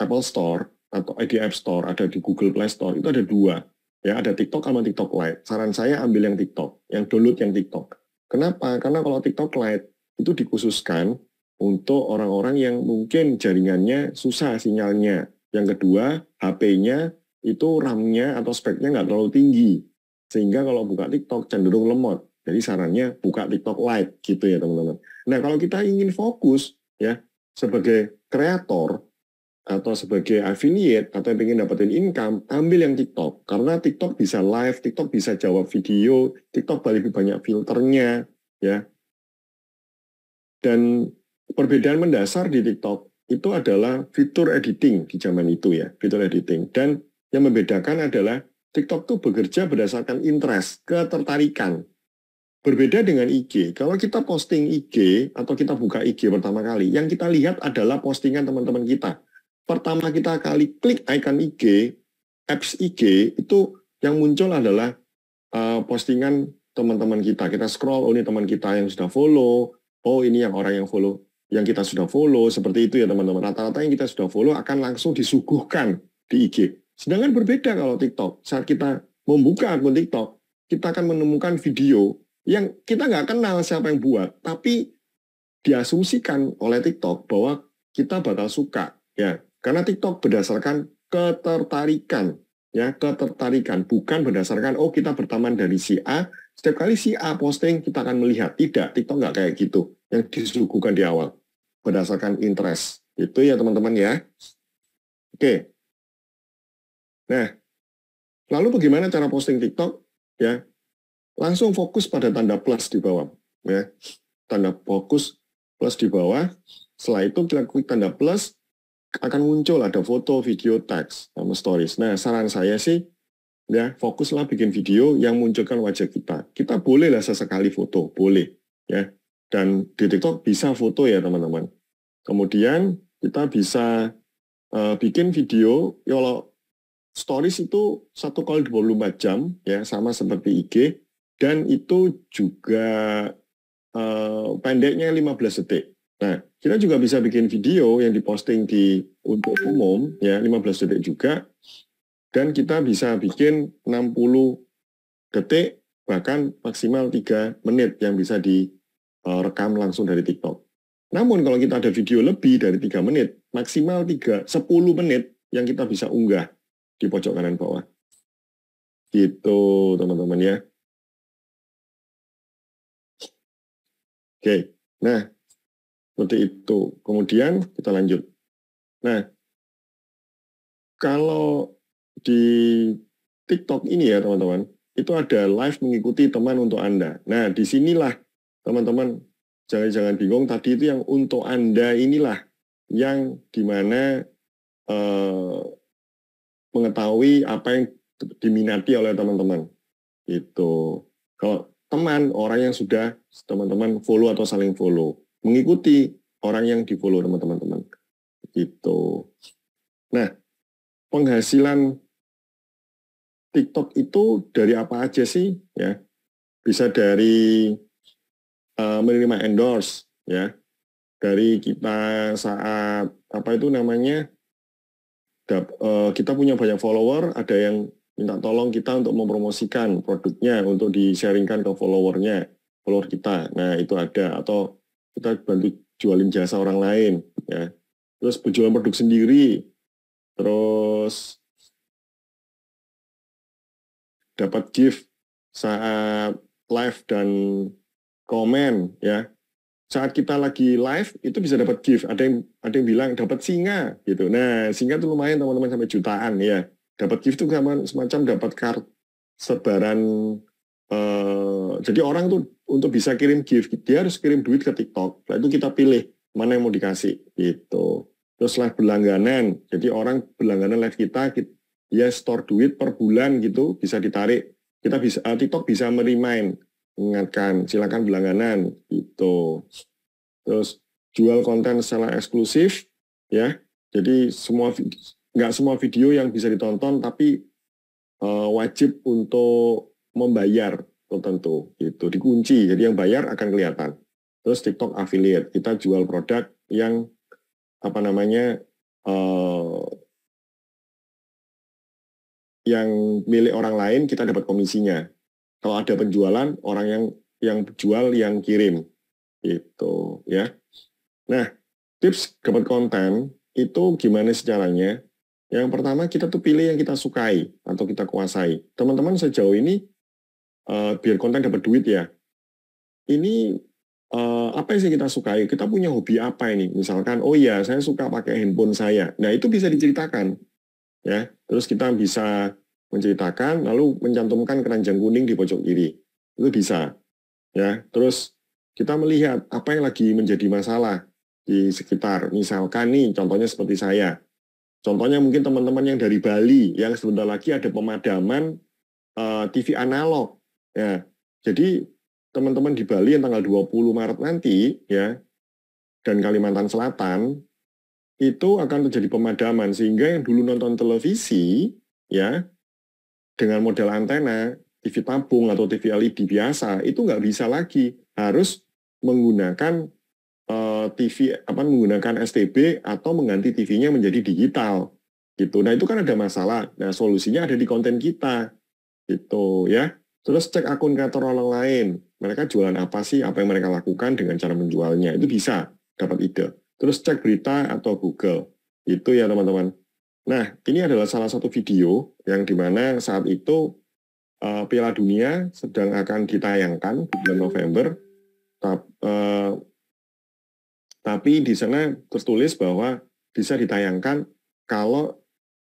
Speaker 3: Apple Store atau eh, di App Store, ada di Google Play Store, itu ada dua. Ya, ada TikTok sama TikTok Lite. Saran saya ambil yang TikTok, yang download yang TikTok. Kenapa? Karena kalau TikTok Lite itu dikhususkan untuk orang-orang yang mungkin jaringannya susah sinyalnya yang kedua, HP-nya itu RAM-nya atau speknya nggak terlalu tinggi. Sehingga kalau buka TikTok cenderung lemot. Jadi sarannya buka TikTok Lite gitu ya teman-teman. Nah kalau kita ingin fokus ya sebagai kreator atau sebagai affiliate atau yang ingin dapetin income, ambil yang TikTok. Karena TikTok bisa live, TikTok bisa jawab video, TikTok lebih banyak filternya ya. Dan perbedaan mendasar di TikTok itu adalah fitur editing di zaman itu ya, fitur editing. Dan yang membedakan adalah TikTok tuh bekerja berdasarkan interest, ketertarikan. Berbeda dengan IG. Kalau kita posting IG atau kita buka IG pertama kali, yang kita lihat adalah postingan teman-teman kita. Pertama kita kali klik icon IG, apps IG itu yang muncul adalah uh, postingan teman-teman kita. Kita scroll, oh ini teman kita yang sudah follow, oh ini yang orang yang follow yang kita sudah follow seperti itu ya teman-teman. Rata-rata yang kita sudah follow akan langsung disuguhkan di IG. Sedangkan berbeda kalau TikTok. Saat kita membuka akun TikTok, kita akan menemukan video yang kita nggak kenal siapa yang buat, tapi diasumsikan oleh TikTok bahwa kita bakal suka ya. Karena TikTok berdasarkan ketertarikan ya, ketertarikan bukan berdasarkan oh kita berteman dari si A setiap kali si A posting, kita akan melihat. Tidak, TikTok nggak kayak gitu. Yang disuguhkan di awal. Berdasarkan
Speaker 4: interest. Itu ya teman-teman ya. Oke. Nah, lalu bagaimana cara posting TikTok? Ya, langsung fokus pada tanda
Speaker 3: plus di bawah. Ya. Tanda fokus plus di bawah. Setelah itu kita klik tanda plus, akan muncul ada foto, video, teks, sama stories. Nah, saran saya sih ya fokuslah bikin video yang munculkan wajah kita. Kita bolehlah sesekali foto, boleh ya. Dan di TikTok bisa foto ya teman-teman. Kemudian kita bisa uh, bikin video, kalau ya stories itu satu kali 24 jam ya sama seperti IG dan itu juga uh, pendeknya 15 detik. Nah, kita juga bisa bikin video yang diposting di untuk umum ya 15 detik juga dan kita bisa bikin 60 detik, bahkan maksimal 3 menit yang bisa direkam eh, langsung dari TikTok. Namun kalau kita ada video lebih dari
Speaker 4: 3 menit, maksimal 3, 10 menit yang kita bisa unggah di pojok kanan bawah. Gitu teman-teman ya. Oke, nah seperti itu. Kemudian kita lanjut. Nah, kalau di
Speaker 3: TikTok ini ya teman-teman, itu ada live mengikuti teman untuk Anda. Nah, di sinilah teman-teman, jangan-jangan bingung, tadi itu yang untuk Anda inilah yang dimana eh, mengetahui apa yang diminati oleh teman-teman. Itu. Kalau teman, orang yang sudah teman-teman follow atau saling follow. Mengikuti orang yang di follow teman-teman.
Speaker 4: Gitu. Nah, penghasilan TikTok itu dari apa aja sih ya? Bisa dari
Speaker 3: uh, menerima endorse ya. Dari kita saat apa itu namanya? Dap, uh, kita punya banyak follower, ada yang minta tolong kita untuk mempromosikan produknya untuk di-sharingkan ke followernya, follower kita. Nah, itu ada atau kita bantu jualin jasa orang lain ya.
Speaker 4: Terus penjualan produk sendiri. Terus dapat gift saat live dan
Speaker 3: komen ya. Saat kita lagi live itu bisa dapat gift. Ada yang ada yang bilang dapat singa gitu. Nah, singa itu lumayan teman-teman sampai jutaan ya. Dapat gift tuh sama semacam dapat kart sebaran uh, jadi orang tuh untuk bisa kirim gift dia harus kirim duit ke TikTok. Lalu nah, itu kita pilih mana yang mau dikasih gitu. Terus live berlangganan. Jadi orang berlangganan live kita dia store duit per bulan gitu bisa ditarik kita bisa uh, TikTok bisa merimain ingatkan silakan berlangganan gitu terus jual konten secara eksklusif ya jadi semua nggak semua video yang bisa ditonton tapi uh, wajib untuk membayar tertentu itu dikunci
Speaker 4: jadi yang bayar akan kelihatan terus TikTok affiliate kita jual produk yang apa namanya uh, yang milik orang lain kita dapat komisinya. Kalau ada penjualan orang yang yang
Speaker 3: jual yang kirim itu ya. Nah, tips dapat konten itu gimana caranya? Yang pertama kita tuh pilih yang kita sukai atau kita kuasai. Teman-teman sejauh ini uh, biar konten dapat duit ya. Ini uh, apa sih kita sukai? Kita punya hobi apa ini? Misalkan, oh iya saya suka pakai handphone saya. Nah itu bisa diceritakan ya terus kita bisa menceritakan lalu mencantumkan keranjang kuning di pojok kiri itu bisa ya terus kita melihat apa yang lagi menjadi masalah di sekitar misalkan nih contohnya seperti saya contohnya mungkin teman-teman yang dari Bali yang sebentar lagi ada pemadaman uh, eh, TV analog ya jadi teman-teman di Bali yang tanggal 20 Maret nanti ya dan Kalimantan Selatan itu akan terjadi pemadaman sehingga yang dulu nonton televisi ya dengan model antena TV tabung atau TV LED biasa itu nggak bisa lagi harus menggunakan uh, eh, TV apa menggunakan STB atau mengganti TV-nya menjadi digital gitu. Nah itu kan ada masalah. Nah solusinya ada di konten kita gitu ya. Terus cek akun kreator orang lain. Mereka jualan apa sih? Apa yang mereka lakukan dengan cara menjualnya? Itu bisa dapat ide. Terus cek berita atau Google. Itu ya teman-teman. Nah, ini adalah salah satu video yang dimana saat itu uh, Piala Dunia sedang akan ditayangkan di bulan November. Tap, uh, tapi di sana tertulis bahwa bisa ditayangkan kalau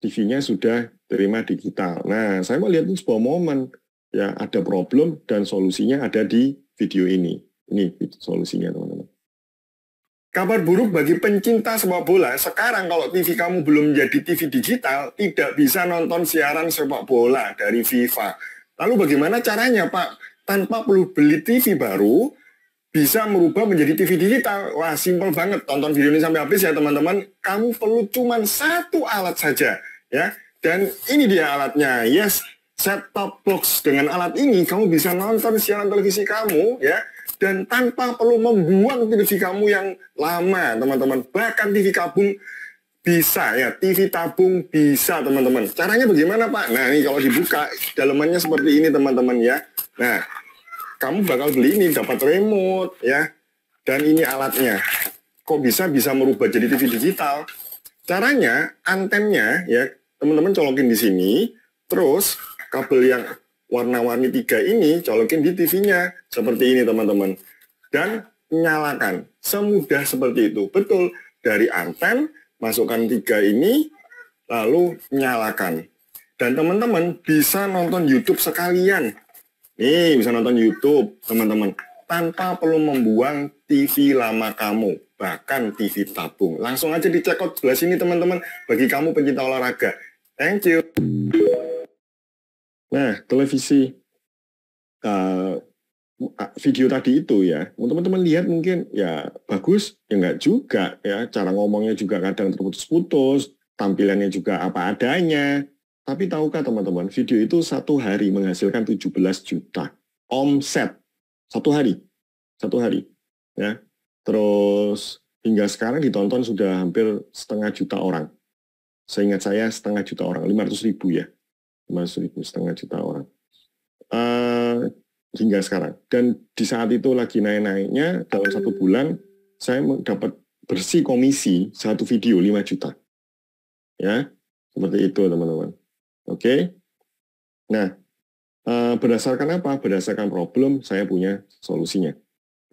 Speaker 3: TV-nya sudah terima digital. Nah, saya mau lihat itu sebuah momen ya ada problem dan solusinya ada di video ini. Ini solusinya teman-teman. Kabar buruk bagi pencinta sepak bola, sekarang kalau TV kamu belum menjadi TV digital, tidak bisa nonton siaran sepak bola dari FIFA. Lalu bagaimana caranya Pak? Tanpa perlu beli TV baru, bisa merubah menjadi TV digital. Wah, simpel banget. Tonton video ini sampai habis ya teman-teman. Kamu perlu cuman satu alat saja. ya. Dan ini dia alatnya. Yes, set top box. Dengan alat ini kamu bisa nonton siaran televisi kamu ya dan tanpa perlu membuang TV kamu yang lama, teman-teman. Bahkan TV tabung bisa ya, TV tabung bisa, teman-teman. Caranya bagaimana, Pak? Nah, ini kalau dibuka, dalamannya seperti ini, teman-teman ya. Nah, kamu bakal beli ini dapat remote ya. Dan ini alatnya. Kok bisa bisa merubah jadi TV digital? Caranya antennya ya, teman-teman colokin di sini, terus kabel yang warna-warni tiga ini colokin di TV-nya seperti ini teman-teman dan nyalakan semudah seperti itu betul dari anten masukkan tiga ini lalu nyalakan dan teman-teman bisa nonton YouTube sekalian nih bisa nonton YouTube teman-teman tanpa perlu membuang TV lama kamu bahkan TV tabung langsung aja dicekot out sebelah sini teman-teman bagi kamu pencinta olahraga thank you Nah, televisi uh, video tadi itu ya, teman-teman lihat mungkin ya bagus, ya enggak juga ya, cara ngomongnya juga kadang terputus-putus, tampilannya juga apa adanya. Tapi tahukah teman-teman, video itu satu hari menghasilkan 17 juta omset satu hari, satu hari ya. Terus hingga sekarang ditonton sudah hampir setengah juta orang. Seingat saya setengah juta orang, 500 ribu ya setengah juta orang. Uh, hingga sekarang. Dan di saat itu lagi naik-naiknya, dalam satu bulan saya dapat bersih komisi satu video 5 juta. Ya, seperti itu teman-teman. Oke. Okay? Nah, eh, berdasarkan apa? Berdasarkan problem, saya punya solusinya.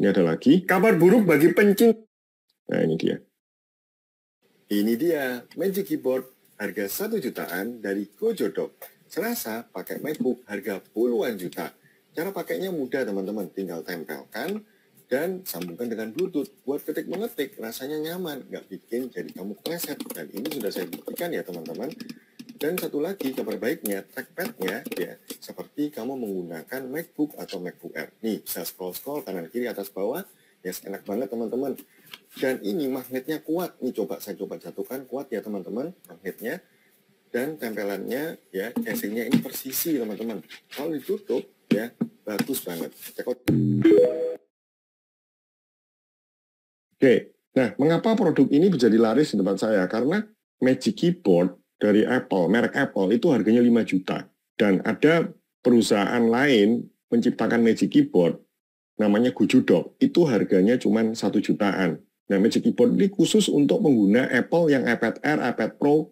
Speaker 3: Ini ada lagi. Kabar buruk bagi pencinta Nah, ini dia. Ini dia, Magic Keyboard, harga satu jutaan dari Gojodok. Selasa pakai MacBook harga puluhan juta. Cara pakainya mudah teman-teman, tinggal tempelkan dan sambungkan dengan Bluetooth. Buat ketik-mengetik rasanya nyaman, nggak bikin jadi kamu kleset. Dan ini sudah saya buktikan ya teman-teman. Dan satu lagi kabar baiknya, trackpadnya ya seperti kamu menggunakan MacBook atau MacBook Air. Nih bisa scroll-scroll kanan kiri atas bawah, ya yes, enak banget teman-teman. Dan ini magnetnya kuat, nih coba saya coba jatuhkan kuat ya teman-teman magnetnya dan tempelannya ya casingnya
Speaker 4: ini persisi teman-teman kalau ditutup ya bagus banget oke
Speaker 3: oke nah mengapa produk ini menjadi laris di depan saya karena Magic Keyboard dari Apple merek Apple itu harganya 5 juta dan ada perusahaan lain menciptakan Magic Keyboard namanya Gujudok itu harganya cuma satu jutaan. Nah Magic Keyboard ini khusus untuk pengguna Apple yang iPad Air, iPad Pro,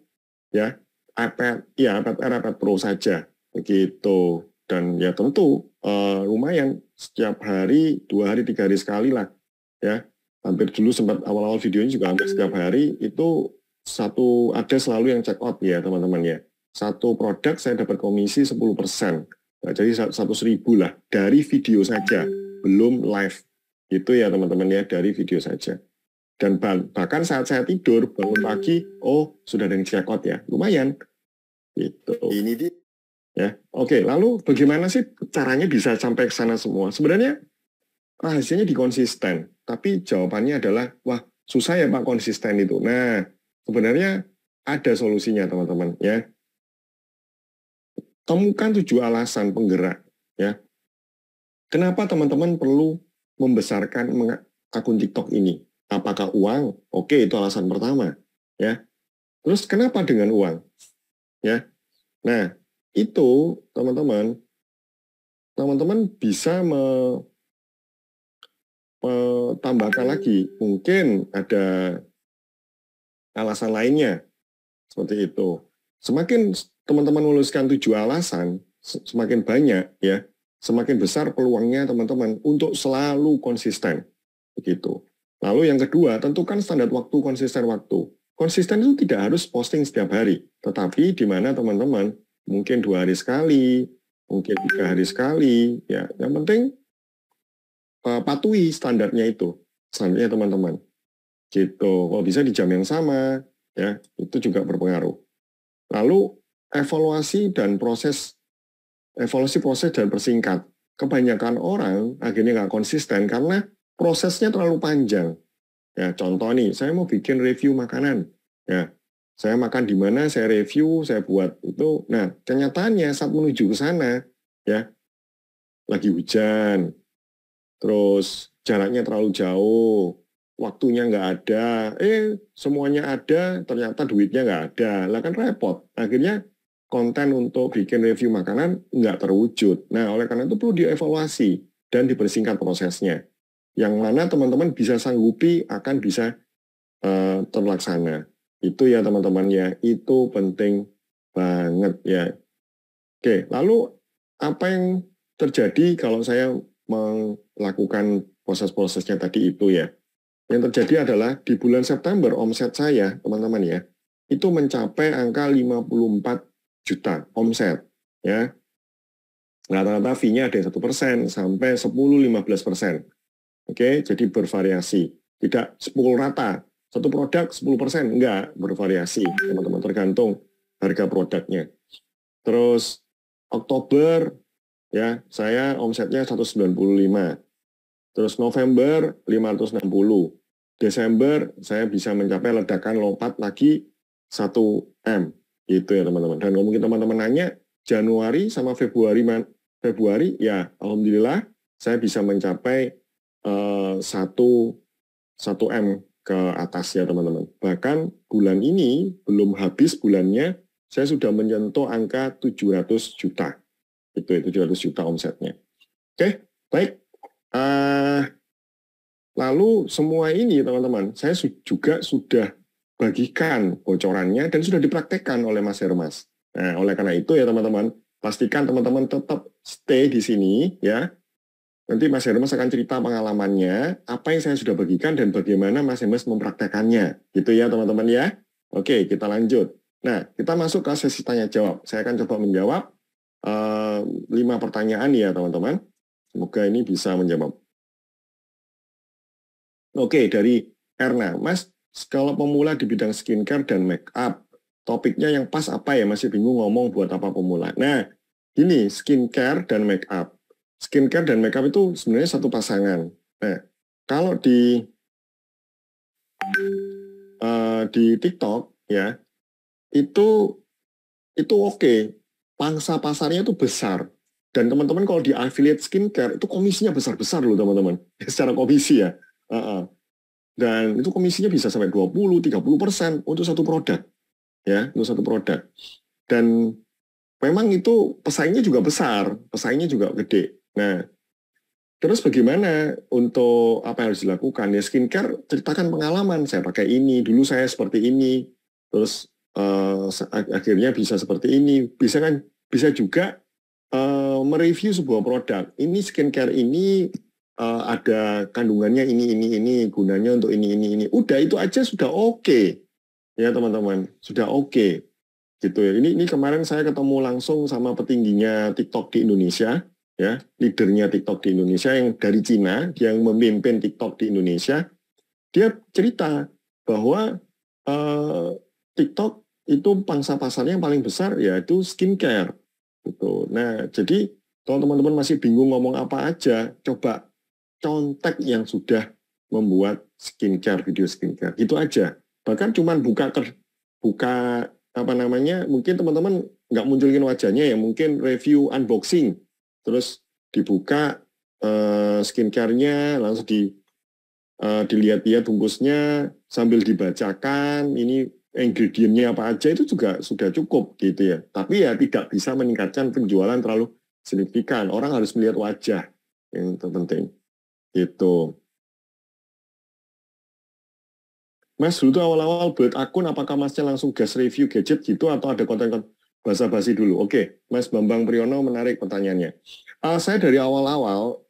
Speaker 3: ya iPad, ya iPad Air, iPad Pro saja, begitu. Dan ya tentu uh, lumayan setiap hari, dua hari, tiga hari sekali lah, ya. Hampir dulu sempat awal-awal videonya juga hampir setiap hari itu satu ada selalu yang check out ya teman-teman ya. Satu produk saya dapat komisi 10%. Nah, jadi satu seribu lah dari video saja, belum live. Itu ya teman-teman ya dari video saja. Dan bahkan saat saya tidur, bangun pagi, oh sudah ada yang check out ya. Lumayan. Gitu. Ini dia. Ya. Oke, lalu bagaimana sih caranya bisa sampai ke sana semua? Sebenarnya rahasianya di konsisten. Tapi jawabannya adalah, wah susah ya Pak konsisten itu. Nah, sebenarnya ada solusinya teman-teman. ya Temukan tujuh alasan penggerak. ya Kenapa teman-teman perlu membesarkan akun TikTok ini? Apakah uang? Oke, itu alasan pertama, ya. Terus kenapa dengan uang? Ya. Nah,
Speaker 4: itu teman-teman teman-teman bisa me, tambahkan lagi mungkin ada
Speaker 3: alasan lainnya seperti itu semakin teman-teman menuliskan tujuh alasan semakin banyak ya semakin besar peluangnya teman-teman untuk selalu konsisten begitu Lalu yang kedua, tentukan standar waktu konsisten waktu. Konsisten itu tidak harus posting setiap hari, tetapi di mana teman-teman mungkin dua hari sekali, mungkin tiga hari sekali, ya yang penting uh, patuhi standarnya itu, standarnya teman-teman. Gitu, kalau bisa di jam yang sama, ya itu juga berpengaruh. Lalu evaluasi dan proses evaluasi proses dan persingkat. Kebanyakan orang akhirnya nggak konsisten karena prosesnya terlalu panjang. Ya, contoh nih, saya mau bikin review makanan. Ya, saya makan di mana, saya review, saya buat itu. Nah, kenyataannya saat menuju ke sana, ya, lagi hujan, terus jaraknya terlalu jauh, waktunya nggak ada, eh semuanya ada, ternyata duitnya nggak ada. Lah kan repot. Akhirnya konten untuk bikin review makanan nggak terwujud. Nah, oleh karena itu perlu dievaluasi dan dipersingkat prosesnya yang mana teman-teman bisa sanggupi akan bisa uh, terlaksana. Itu ya teman-teman ya, itu penting banget ya. Oke, lalu apa yang terjadi kalau saya melakukan proses-prosesnya tadi itu ya? Yang terjadi adalah di bulan September omset saya, teman-teman ya, itu mencapai angka 54 juta omset ya. Rata-rata fee-nya ada satu persen sampai 10-15 persen Oke, jadi bervariasi. Tidak 10 rata. Satu produk 10%, enggak, bervariasi. Teman-teman tergantung harga produknya. Terus Oktober ya, saya omsetnya 195. Terus November 560. Desember saya bisa mencapai ledakan lompat lagi 1 M gitu ya teman-teman. Dan mungkin teman-teman nanya Januari sama Februari Februari ya alhamdulillah saya bisa mencapai Eh, satu satu m ke atas ya teman-teman. Bahkan bulan ini belum habis bulannya, saya sudah menyentuh angka 700 juta. Itu ya, tujuh 700 juta omsetnya. Oke, baik. Uh, lalu semua ini teman-teman, saya juga sudah bagikan bocorannya dan sudah dipraktekkan oleh Mas Hermas. Nah, oleh karena itu ya teman-teman, pastikan teman-teman tetap stay di sini ya. Nanti Mas Hermes akan cerita pengalamannya, apa yang saya sudah bagikan dan bagaimana Mas Hermes mempraktekannya. Gitu ya teman-teman ya. Oke, kita lanjut. Nah, kita masuk ke sesi tanya jawab. Saya akan coba menjawab uh, lima pertanyaan ya teman-teman. Semoga ini bisa menjawab. Oke, dari Erna. Mas, kalau pemula di bidang skincare dan make up, topiknya yang pas apa ya? Masih bingung ngomong buat apa pemula. Nah, ini skincare dan make up skincare dan makeup itu sebenarnya satu pasangan.
Speaker 4: Nah, kalau di uh, di TikTok ya itu itu oke, okay. pangsa
Speaker 3: pasarnya itu besar. Dan teman-teman kalau di affiliate skincare itu komisinya besar-besar loh teman-teman, (laughs) secara komisi ya. Uh -uh. Dan itu komisinya bisa sampai 20-30 persen untuk satu produk. Ya, untuk satu produk. Dan memang itu pesaingnya juga besar, pesaingnya juga gede. Nah, terus bagaimana untuk apa yang harus dilakukan? Ya skincare ceritakan pengalaman. Saya pakai ini, dulu saya seperti ini, terus uh, akhirnya bisa seperti ini. Bisa kan? Bisa juga uh, mereview sebuah produk. Ini skincare ini uh, ada kandungannya ini ini ini gunanya untuk ini ini ini udah itu aja sudah oke okay. ya teman-teman sudah oke okay. gitu ya ini ini kemarin saya ketemu langsung sama petingginya TikTok di Indonesia ya leadernya TikTok di Indonesia yang dari Cina yang memimpin TikTok di Indonesia dia cerita bahwa eh, TikTok itu pangsa pasarnya yang paling besar yaitu skincare gitu. Nah jadi kalau teman-teman masih bingung ngomong apa aja coba contek yang sudah membuat skincare video skincare itu aja bahkan cuman buka ker, buka apa namanya mungkin teman-teman nggak munculin wajahnya ya mungkin review unboxing terus dibuka uh, skincare-nya langsung di uh, dilihat-lihat bungkusnya sambil dibacakan ini ingredientnya apa aja itu juga sudah cukup gitu ya tapi ya tidak bisa meningkatkan
Speaker 4: penjualan terlalu signifikan orang harus melihat wajah yang terpenting gitu Mas dulu awal-awal buat
Speaker 3: akun apakah masnya langsung gas review gadget gitu atau ada konten-konten basa-basi dulu. Oke, Mas Bambang Priyono menarik pertanyaannya. Uh, saya dari awal-awal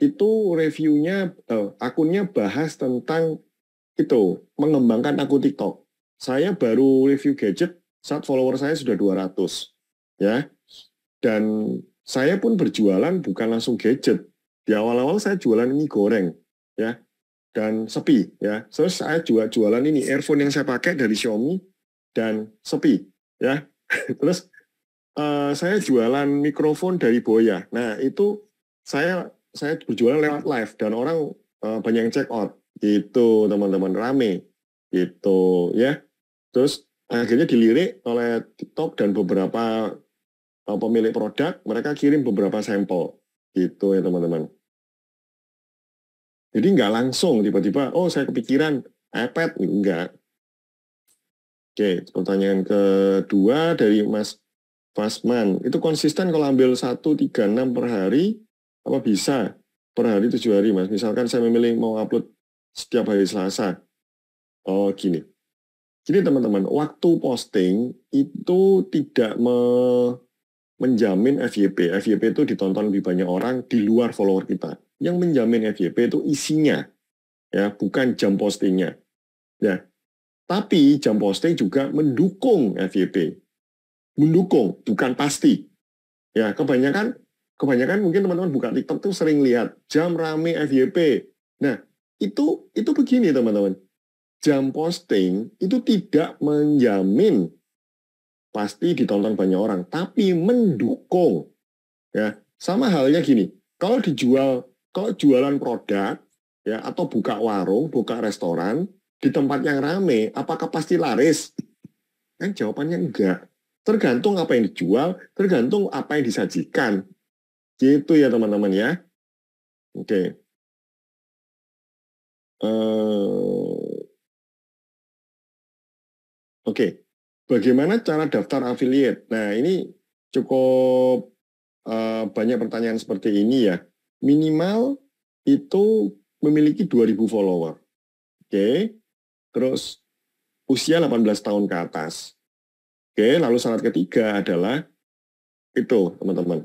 Speaker 3: itu reviewnya uh, akunnya bahas tentang itu mengembangkan akun TikTok. Saya baru review gadget saat follower saya sudah 200 ya. Dan saya pun berjualan bukan langsung gadget. Di awal-awal saya jualan mie goreng ya dan sepi ya. Terus saya juga jualan ini earphone yang saya pakai dari Xiaomi dan sepi ya Terus uh, saya jualan mikrofon dari Boya. Nah itu saya saya berjualan lewat live dan orang uh, banyak yang check out itu teman-teman rame itu ya. Terus akhirnya dilirik oleh TikTok dan beberapa uh, pemilik produk mereka kirim beberapa sampel itu ya teman-teman. Jadi nggak langsung tiba-tiba oh saya kepikiran iPad enggak Oke, pertanyaan kedua dari Mas Fasman. Itu konsisten kalau ambil enam per hari, apa bisa per hari 7 hari, Mas? Misalkan saya memilih mau upload setiap hari Selasa. Oh, gini. Gini teman-teman, waktu posting itu tidak me menjamin FYP. FYP itu ditonton lebih banyak orang di luar follower kita. Yang menjamin FYP itu isinya, ya bukan jam postingnya. Ya, tapi jam posting juga mendukung FYP. Mendukung, bukan pasti. Ya, kebanyakan kebanyakan mungkin teman-teman buka TikTok tuh sering lihat jam rame FYP. Nah, itu itu begini teman-teman. Jam posting itu tidak menjamin pasti ditonton banyak orang, tapi mendukung. Ya, sama halnya gini. Kalau dijual kalau jualan produk ya atau buka warung, buka restoran, di tempat yang rame, apakah pasti laris? Kan jawabannya enggak. Tergantung apa yang dijual, tergantung apa
Speaker 4: yang disajikan. Gitu ya teman-teman ya. Oke. Okay. Uh, eh, Oke. Okay. Bagaimana cara daftar affiliate? Nah ini cukup
Speaker 3: uh, banyak pertanyaan seperti ini ya. Minimal itu memiliki 2000 follower. Oke. Okay Terus usia 18 tahun ke atas. Oke, lalu syarat ketiga adalah itu, teman-teman.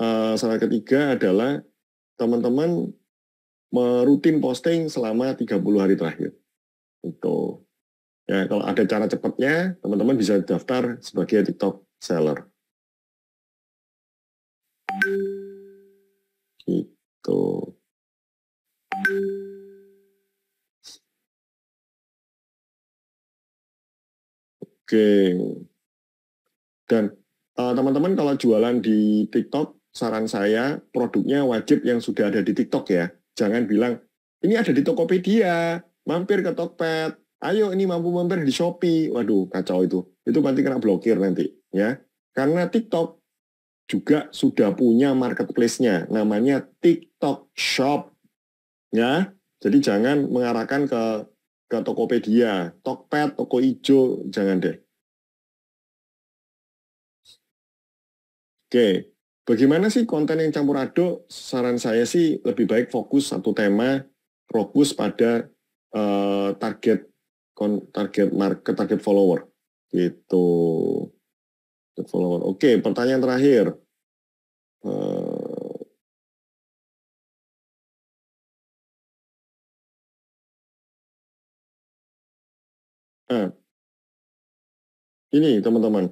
Speaker 3: Uh, eh, syarat ketiga adalah teman-teman merutin posting selama 30 hari terakhir. Itu. Ya,
Speaker 4: kalau ada cara cepatnya, teman-teman bisa daftar sebagai TikTok seller. Gitu. Oke. Dan eh, teman-teman uh, kalau
Speaker 3: jualan di TikTok, saran saya produknya wajib yang sudah ada di TikTok ya. Jangan bilang ini ada di Tokopedia, mampir ke Tokped, ayo ini mampu mampir di Shopee. Waduh, kacau itu. Itu nanti kena blokir nanti ya. Karena TikTok juga sudah punya marketplace-nya, namanya TikTok Shop.
Speaker 4: Ya, jadi jangan mengarahkan ke ke Tokopedia, Tokped, Toko Ijo, jangan deh. Oke, bagaimana sih konten yang campur aduk? Saran saya sih lebih baik fokus
Speaker 3: satu tema, fokus pada uh, target target
Speaker 4: market, target follower. Gitu. Target follower. Oke, pertanyaan terakhir. Eh, Nah, ini teman-teman.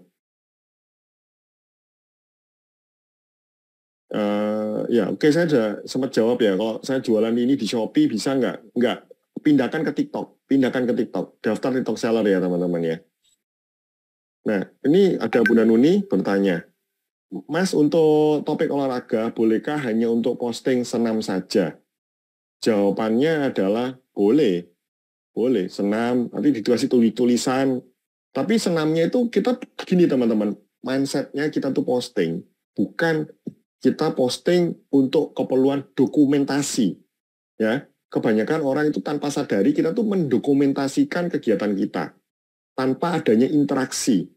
Speaker 4: Uh, ya, oke okay, saya sudah sempat jawab ya. Kalau saya jualan
Speaker 3: ini di Shopee bisa nggak? Nggak. Pindahkan ke TikTok. Pindahkan ke TikTok. Daftar TikTok seller ya teman-teman ya. Nah, ini ada Bunda Nuni bertanya. Mas, untuk topik olahraga, bolehkah hanya untuk posting senam saja? Jawabannya adalah boleh, boleh senam nanti dikasih tulisan tapi senamnya itu kita gini teman-teman mindsetnya kita tuh posting bukan kita posting untuk keperluan dokumentasi ya kebanyakan orang itu tanpa sadari kita tuh mendokumentasikan kegiatan kita tanpa adanya interaksi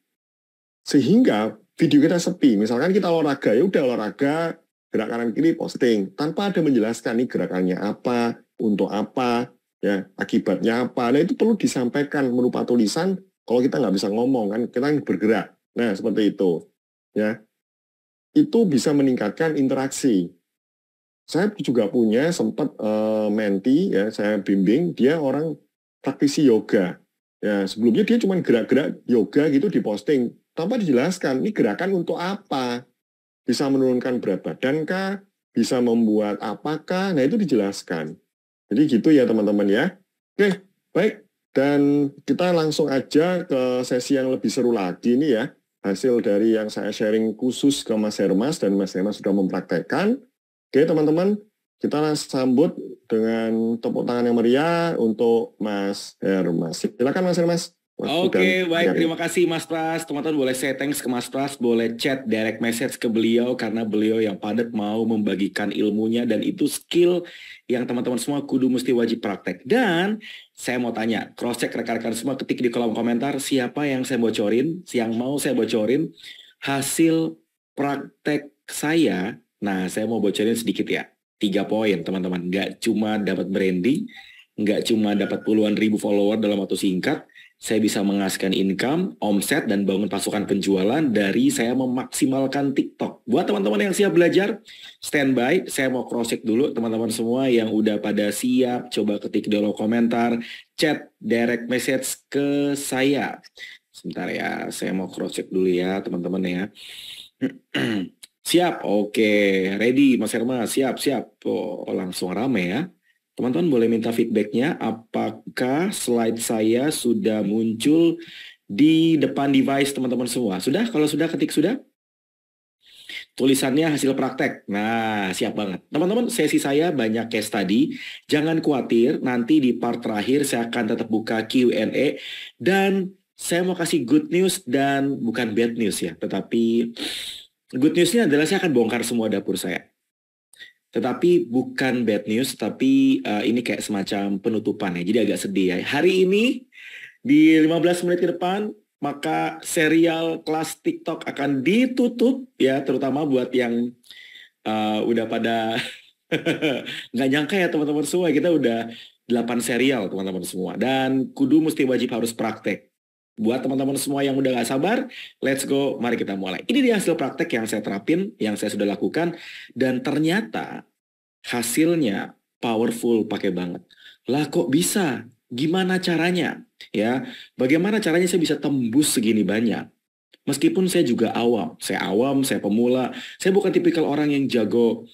Speaker 3: sehingga video kita sepi misalkan kita olahraga ya udah olahraga gerak kanan kiri posting tanpa ada menjelaskan nih gerakannya apa untuk apa ya akibatnya apa nah itu perlu disampaikan berupa tulisan kalau kita nggak bisa ngomong kan kita kan bergerak nah seperti itu ya itu bisa meningkatkan interaksi saya juga punya sempat uh, menti ya saya bimbing dia orang praktisi yoga ya sebelumnya dia cuma gerak-gerak yoga gitu di posting tanpa dijelaskan ini gerakan untuk apa bisa menurunkan berat badankah bisa membuat apakah nah itu dijelaskan jadi gitu ya teman-teman ya. Oke, baik. Dan kita langsung aja ke sesi yang lebih seru lagi ini ya. Hasil dari yang saya sharing khusus ke Mas Hermas dan Mas Hermas sudah mempraktekkan. Oke teman-teman, kita sambut dengan tepuk tangan yang meriah untuk Mas Hermas. Silakan Mas Hermas.
Speaker 2: Oke, okay, baik. Terima kasih Mas Pras. Teman-teman boleh say thanks ke Mas Pras, boleh chat direct message ke beliau karena beliau yang padat mau membagikan ilmunya dan itu skill yang teman-teman semua kudu mesti wajib praktek. Dan saya mau tanya, cross check rekan-rekan semua ketik di kolom komentar siapa yang saya bocorin, siang mau saya bocorin hasil praktek saya. Nah, saya mau bocorin sedikit ya. Tiga poin, teman-teman. Nggak cuma dapat branding, nggak cuma dapat puluhan ribu follower dalam waktu singkat, saya bisa menghasilkan income, omset, dan bangun pasukan penjualan dari saya memaksimalkan TikTok. Buat teman-teman yang siap belajar, standby. Saya mau cross-check dulu teman-teman semua yang udah pada siap. Coba ketik dulu komentar, chat, direct message ke saya. Sebentar ya, saya mau cross-check dulu ya teman-teman ya. (clears throat) siap, oke. Okay. Ready Mas Herma, siap, siap. Oh, langsung rame ya. Teman-teman boleh minta feedbacknya apakah slide saya sudah muncul di depan device teman-teman semua. Sudah? Kalau sudah ketik sudah? Tulisannya hasil praktek. Nah, siap banget. Teman-teman, sesi saya banyak case tadi. Jangan khawatir, nanti di part terakhir saya akan tetap buka Q&A. Dan saya mau kasih good news dan bukan bad news ya. Tetapi good newsnya adalah saya akan bongkar semua dapur saya. Tetapi bukan bad news, tapi uh, ini kayak semacam penutupan ya. Jadi agak sedih ya. Hari ini di 15 menit ke depan maka serial kelas TikTok akan ditutup ya, terutama buat yang uh, udah pada (laughs) nggak nyangka ya teman-teman semua kita udah 8 serial teman-teman semua dan kudu mesti wajib harus praktek Buat teman-teman semua yang udah gak sabar, let's go, mari kita mulai. Ini dia hasil praktek yang saya terapin, yang saya sudah lakukan, dan ternyata hasilnya powerful pakai banget. Lah kok bisa? Gimana caranya? Ya, bagaimana caranya saya bisa tembus segini banyak? Meskipun saya juga awam, saya awam, saya pemula, saya bukan tipikal orang yang jago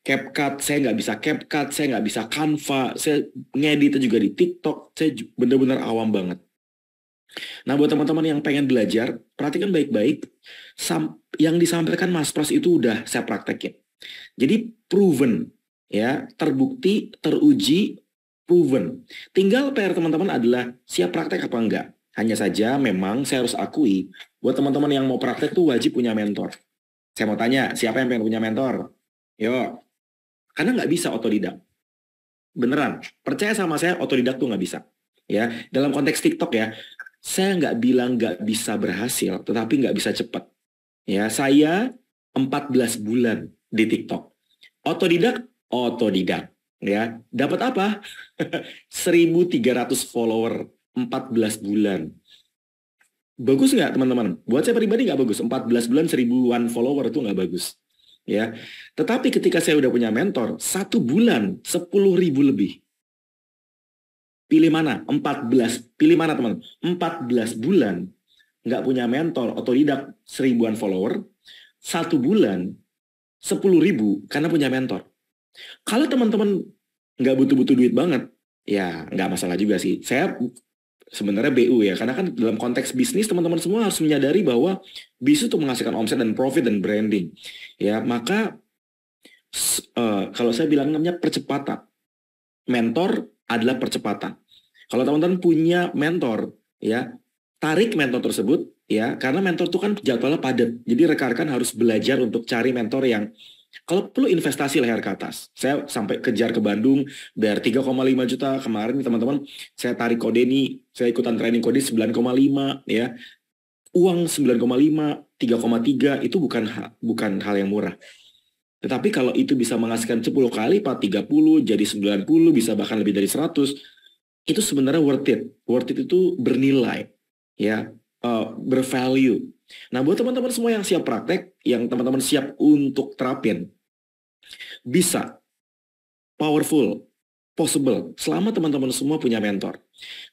Speaker 2: CapCut, saya nggak bisa CapCut, saya nggak bisa Canva, saya ngedit juga di TikTok, saya bener-bener awam banget. Nah, buat teman-teman yang pengen belajar, perhatikan baik-baik yang disampaikan Mas Pras itu udah saya praktekin. Jadi proven ya, terbukti, teruji, proven. Tinggal PR teman-teman adalah siap praktek apa enggak. Hanya saja memang saya harus akui buat teman-teman yang mau praktek tuh wajib punya mentor. Saya mau tanya, siapa yang pengen punya mentor? Yo, karena nggak bisa otodidak. Beneran, percaya sama saya otodidak tuh nggak bisa. Ya, dalam konteks TikTok ya, saya nggak bilang nggak bisa berhasil, tetapi nggak bisa cepat. Ya, saya 14 bulan di TikTok. Otodidak, otodidak. Ya, dapat apa? 1.300 (laughs) follower 14 bulan. Bagus nggak teman-teman? Buat saya pribadi nggak bagus. 14 bulan one follower itu nggak bagus. Ya, tetapi ketika saya udah punya mentor, satu bulan sepuluh ribu lebih. Pilih mana? 14. Pilih mana teman-teman? 14 bulan nggak punya mentor, atau tidak seribuan follower. Satu bulan sepuluh ribu karena punya mentor. Kalau teman-teman nggak butuh-butuh duit banget, ya nggak masalah juga sih. Saya sebenarnya BU ya, karena kan dalam konteks bisnis teman-teman semua harus menyadari bahwa bisnis itu menghasilkan omset dan profit dan branding. Ya, maka uh, kalau saya bilang namanya percepatan. Mentor adalah percepatan. Kalau teman-teman punya mentor, ya tarik mentor tersebut, ya karena mentor itu kan jadwalnya padat. Jadi rekan-rekan harus belajar untuk cari mentor yang kalau perlu investasi leher ke atas. Saya sampai kejar ke Bandung, bayar 3,5 juta kemarin teman-teman. Saya tarik kode ini, saya ikutan training kode 9,5 ya. Uang 9,5, 3,3 itu bukan bukan hal yang murah. Tetapi kalau itu bisa menghasilkan 10 kali, Pak, 30, jadi 90, bisa bahkan lebih dari 100, itu sebenarnya worth it. Worth it itu bernilai, ya, uh, bervalue. Nah, buat teman-teman semua yang siap praktek, yang teman-teman siap untuk terapin, bisa, powerful, possible, selama teman-teman semua punya mentor.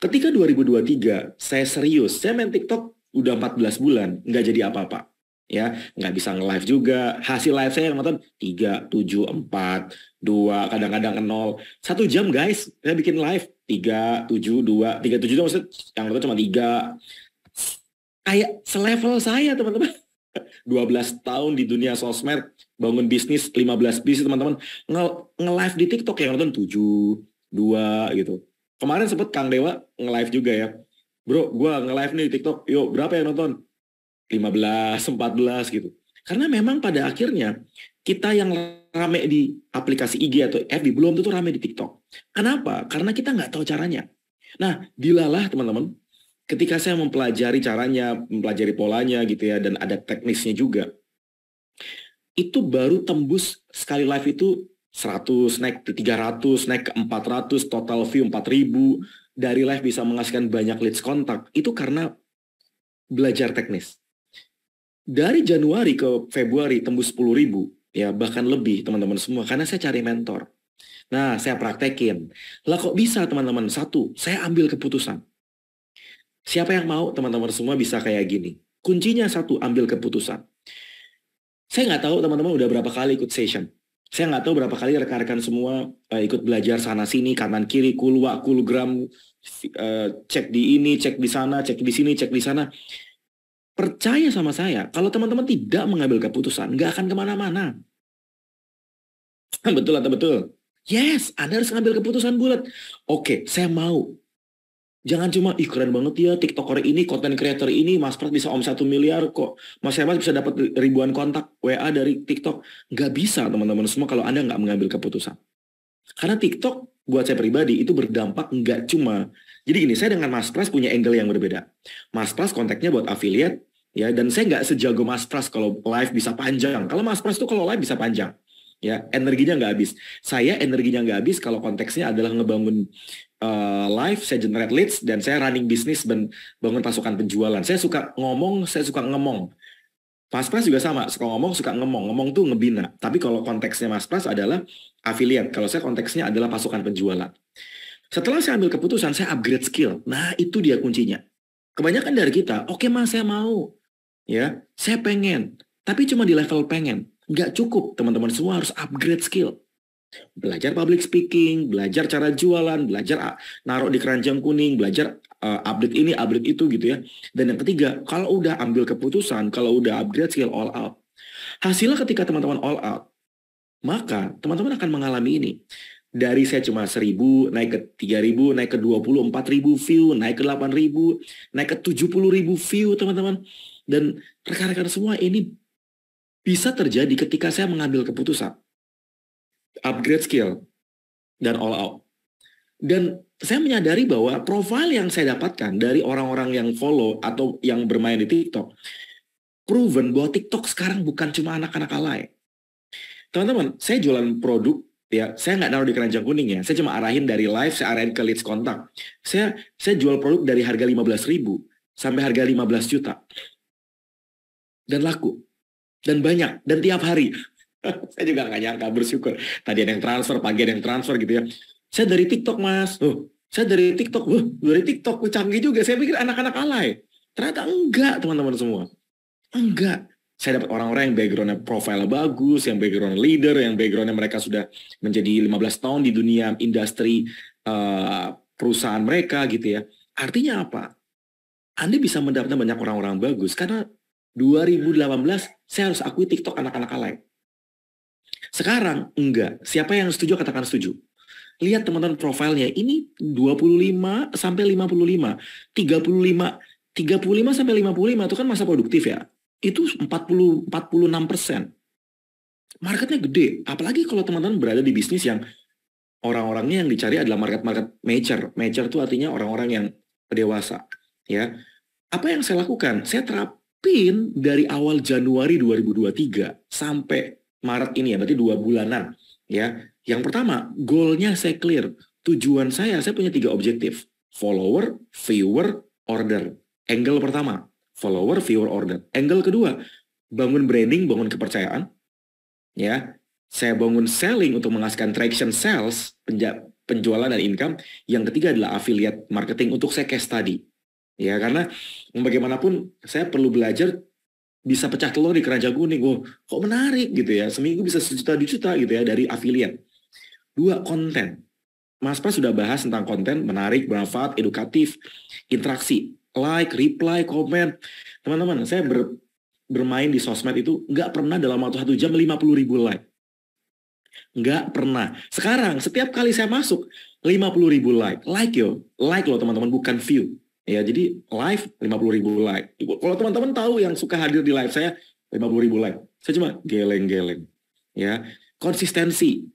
Speaker 2: Ketika 2023, saya serius, saya main TikTok udah 14 bulan, nggak jadi apa-apa ya nggak bisa nge-live juga hasil live saya yang nonton tiga tujuh empat dua kadang-kadang nol satu jam guys saya bikin live tiga tujuh dua tiga tujuh itu maksudnya yang nonton cuma tiga kayak selevel saya teman-teman (laughs) Dua belas tahun di dunia sosmed bangun bisnis lima belas bisnis teman-teman nge-live di TikTok yang nonton tujuh dua gitu kemarin sempet Kang Dewa nge-live juga ya bro gue nge-live nih di TikTok yuk berapa yang nonton 15, 14 gitu. Karena memang pada akhirnya kita yang rame di aplikasi IG atau FB belum tentu rame di TikTok. Kenapa? Karena kita nggak tahu caranya. Nah, dilalah teman-teman, ketika saya mempelajari caranya, mempelajari polanya gitu ya, dan ada teknisnya juga, itu baru tembus sekali live itu 100, naik ke 300, naik ke 400, total view 4000, dari live bisa menghasilkan banyak leads kontak, itu karena belajar teknis dari Januari ke Februari tembus 10 ribu ya bahkan lebih teman-teman semua karena saya cari mentor nah saya praktekin lah kok bisa teman-teman satu saya ambil keputusan siapa yang mau teman-teman semua bisa kayak gini kuncinya satu ambil keputusan saya nggak tahu teman-teman udah berapa kali ikut session saya nggak tahu berapa kali rekan-rekan semua uh, ikut belajar sana sini kanan kiri kulwa kulgram uh, eh, cek di ini cek di sana cek di sini cek di sana Percaya sama saya, kalau teman-teman tidak mengambil keputusan, nggak akan kemana-mana. (laughs) Betul atau betul? Yes, Anda harus mengambil keputusan bulat. Oke, saya mau. Jangan cuma, ih keren banget ya, tiktoker ini, konten creator ini, Mas Pras bisa om satu miliar kok. Mas Hemas bisa dapat ribuan kontak WA dari TikTok. Nggak bisa teman-teman semua kalau Anda nggak mengambil keputusan. Karena TikTok buat saya pribadi itu berdampak nggak cuma jadi gini, saya dengan Mas Pras punya angle yang berbeda. Mas Pras kontaknya buat affiliate, ya dan saya nggak sejago Mas Pras kalau live bisa panjang. Kalau Mas Pras tuh kalau live bisa panjang, ya energinya nggak habis. Saya energinya nggak habis kalau konteksnya adalah ngebangun uh, live, saya generate leads dan saya running bisnis dan bangun pasukan penjualan. Saya suka ngomong, saya suka ngemong. Mas Pras juga sama, suka ngomong, suka ngemong. Ngomong tuh ngebina. Tapi kalau konteksnya Mas Pras adalah affiliate. Kalau saya konteksnya adalah pasukan penjualan. Setelah saya ambil keputusan, saya upgrade skill. Nah, itu dia kuncinya. Kebanyakan dari kita, oke okay, mas saya mau. ya Saya pengen, tapi cuma di level pengen. Nggak cukup, teman-teman semua harus upgrade skill. Belajar public speaking, belajar cara jualan, belajar ah, naruh di keranjang kuning, belajar uh, update ini, update itu gitu ya. Dan yang ketiga, kalau udah ambil keputusan, kalau udah upgrade skill all out. Hasilnya ketika teman-teman all out, maka teman-teman akan mengalami ini dari saya cuma 1000 naik ke 3000 naik ke empat ribu view naik ke 8000 naik ke 70000 view teman-teman dan rekan-rekan semua ini bisa terjadi ketika saya mengambil keputusan upgrade skill dan all out dan saya menyadari bahwa profil yang saya dapatkan dari orang-orang yang follow atau yang bermain di TikTok proven bahwa TikTok sekarang bukan cuma anak-anak alay. Teman-teman, saya jualan produk ya saya nggak naruh di keranjang kuning ya saya cuma arahin dari live saya arahin ke leads kontak saya saya jual produk dari harga 15 ribu sampai harga 15 juta dan laku dan banyak dan tiap hari (laughs) saya juga nggak nyangka bersyukur tadi ada yang transfer pagi ada yang transfer gitu ya saya dari TikTok mas oh saya dari TikTok oh, dari TikTok canggih juga saya pikir anak-anak alay ternyata enggak teman-teman semua enggak saya dapat orang-orang yang backgroundnya profile bagus, yang background leader, yang backgroundnya mereka sudah menjadi 15 tahun di dunia industri uh, perusahaan mereka gitu ya. Artinya apa? Anda bisa mendapatkan banyak orang-orang bagus karena 2018 saya harus akui TikTok anak-anak alay. Sekarang enggak. Siapa yang setuju katakan setuju. Lihat teman-teman profilnya ini 25 sampai 55, 35, 35 sampai 55 itu kan masa produktif ya itu 40 46 persen. Marketnya gede, apalagi kalau teman-teman berada di bisnis yang orang-orangnya yang dicari adalah market-market major major itu artinya orang-orang yang dewasa, ya. Apa yang saya lakukan? Saya terapin dari awal Januari 2023 sampai Maret ini ya, berarti dua bulanan, ya. Yang pertama, goalnya saya clear. Tujuan saya, saya punya tiga objektif. Follower, viewer, order. Angle pertama, follower, viewer, order. Angle kedua, bangun branding, bangun kepercayaan. Ya, saya bangun selling untuk menghasilkan traction sales, penjualan dan income. Yang ketiga adalah affiliate marketing untuk saya case study. Ya, karena bagaimanapun saya perlu belajar bisa pecah telur di keranjang kuning. Wow, kok menarik gitu ya. Seminggu bisa sejuta, juta gitu ya dari affiliate. Dua, konten. Mas Pras sudah bahas tentang konten menarik, bermanfaat, edukatif, interaksi like, reply, komen. Teman-teman, saya ber, bermain di sosmed itu nggak pernah dalam waktu satu jam 50 ribu like. Nggak pernah. Sekarang, setiap kali saya masuk, 50 ribu like. Like yo. Like loh teman-teman, bukan view. Ya, jadi live 50 ribu like. Kalau teman-teman tahu yang suka hadir di live saya, 50 ribu like. Saya cuma geleng-geleng. Ya, konsistensi.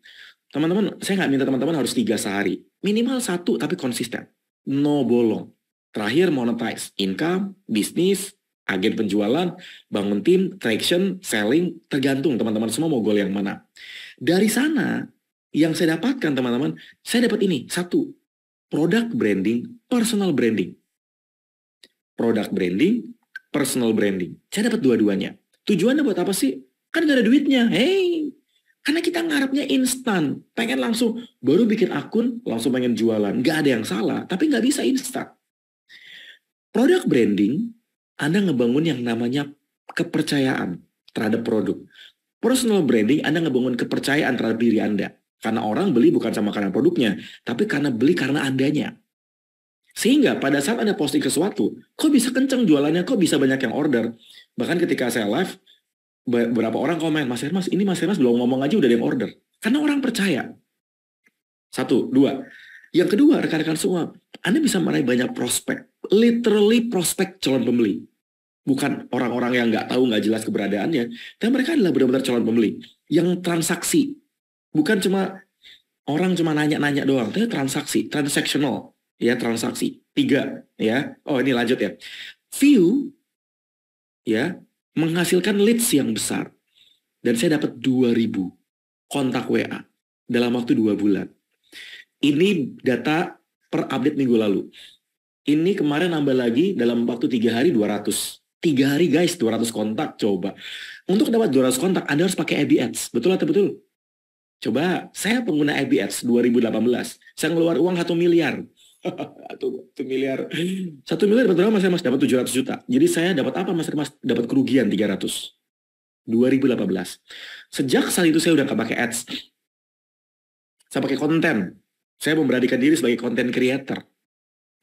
Speaker 2: Teman-teman, saya nggak minta teman-teman harus tiga sehari. Minimal satu, tapi konsisten. No bolong Terakhir monetize, income, bisnis, agen penjualan, bangun tim, traction, selling, tergantung teman-teman semua mau goal yang mana. Dari sana yang saya dapatkan teman-teman, saya dapat ini, satu, produk branding, personal branding. produk branding, personal branding. Saya dapat dua-duanya. Tujuannya buat apa sih? Kan gak ada duitnya. Hey, karena kita ngarepnya instan, pengen langsung baru bikin akun langsung pengen jualan, Gak ada yang salah, tapi gak bisa instan produk branding, Anda ngebangun yang namanya kepercayaan terhadap produk. Personal branding, Anda ngebangun kepercayaan terhadap diri Anda. Karena orang beli bukan sama karena produknya, tapi karena beli karena Andanya. Sehingga pada saat Anda posting sesuatu, kok bisa kenceng jualannya, kok bisa banyak yang order. Bahkan ketika saya live, beberapa orang komen, Mas Hermas, ini Mas Hermas belum ngomong aja udah ada yang order. Karena orang percaya. Satu, dua, yang kedua, rekan-rekan semua, Anda bisa meraih banyak prospek. Literally prospek calon pembeli. Bukan orang-orang yang nggak tahu, nggak jelas keberadaannya. Tapi mereka adalah benar-benar calon pembeli. Yang transaksi. Bukan cuma orang cuma nanya-nanya doang. Tapi transaksi, transaksional, Ya, transaksi. Tiga, ya. Oh, ini lanjut ya. View, ya, menghasilkan leads yang besar. Dan saya dapat 2000 kontak WA dalam waktu dua bulan. Ini data per update minggu lalu. Ini kemarin nambah lagi dalam waktu tiga hari 200. Tiga hari guys 200 kontak coba. Untuk dapat 200 kontak Anda harus pakai AB Ads. Betul atau betul? Coba saya pengguna AB Ads 2018. Saya ngeluar uang 1 miliar. 1 (laughs) miliar. 1 miliar dapat berapa Mas Mas? Dapat 700 juta. Jadi saya dapat apa Mas Mas? Dapat kerugian 300. 2018. Sejak saat itu saya udah gak pakai ads. Saya pakai konten saya memberanikan diri sebagai konten creator.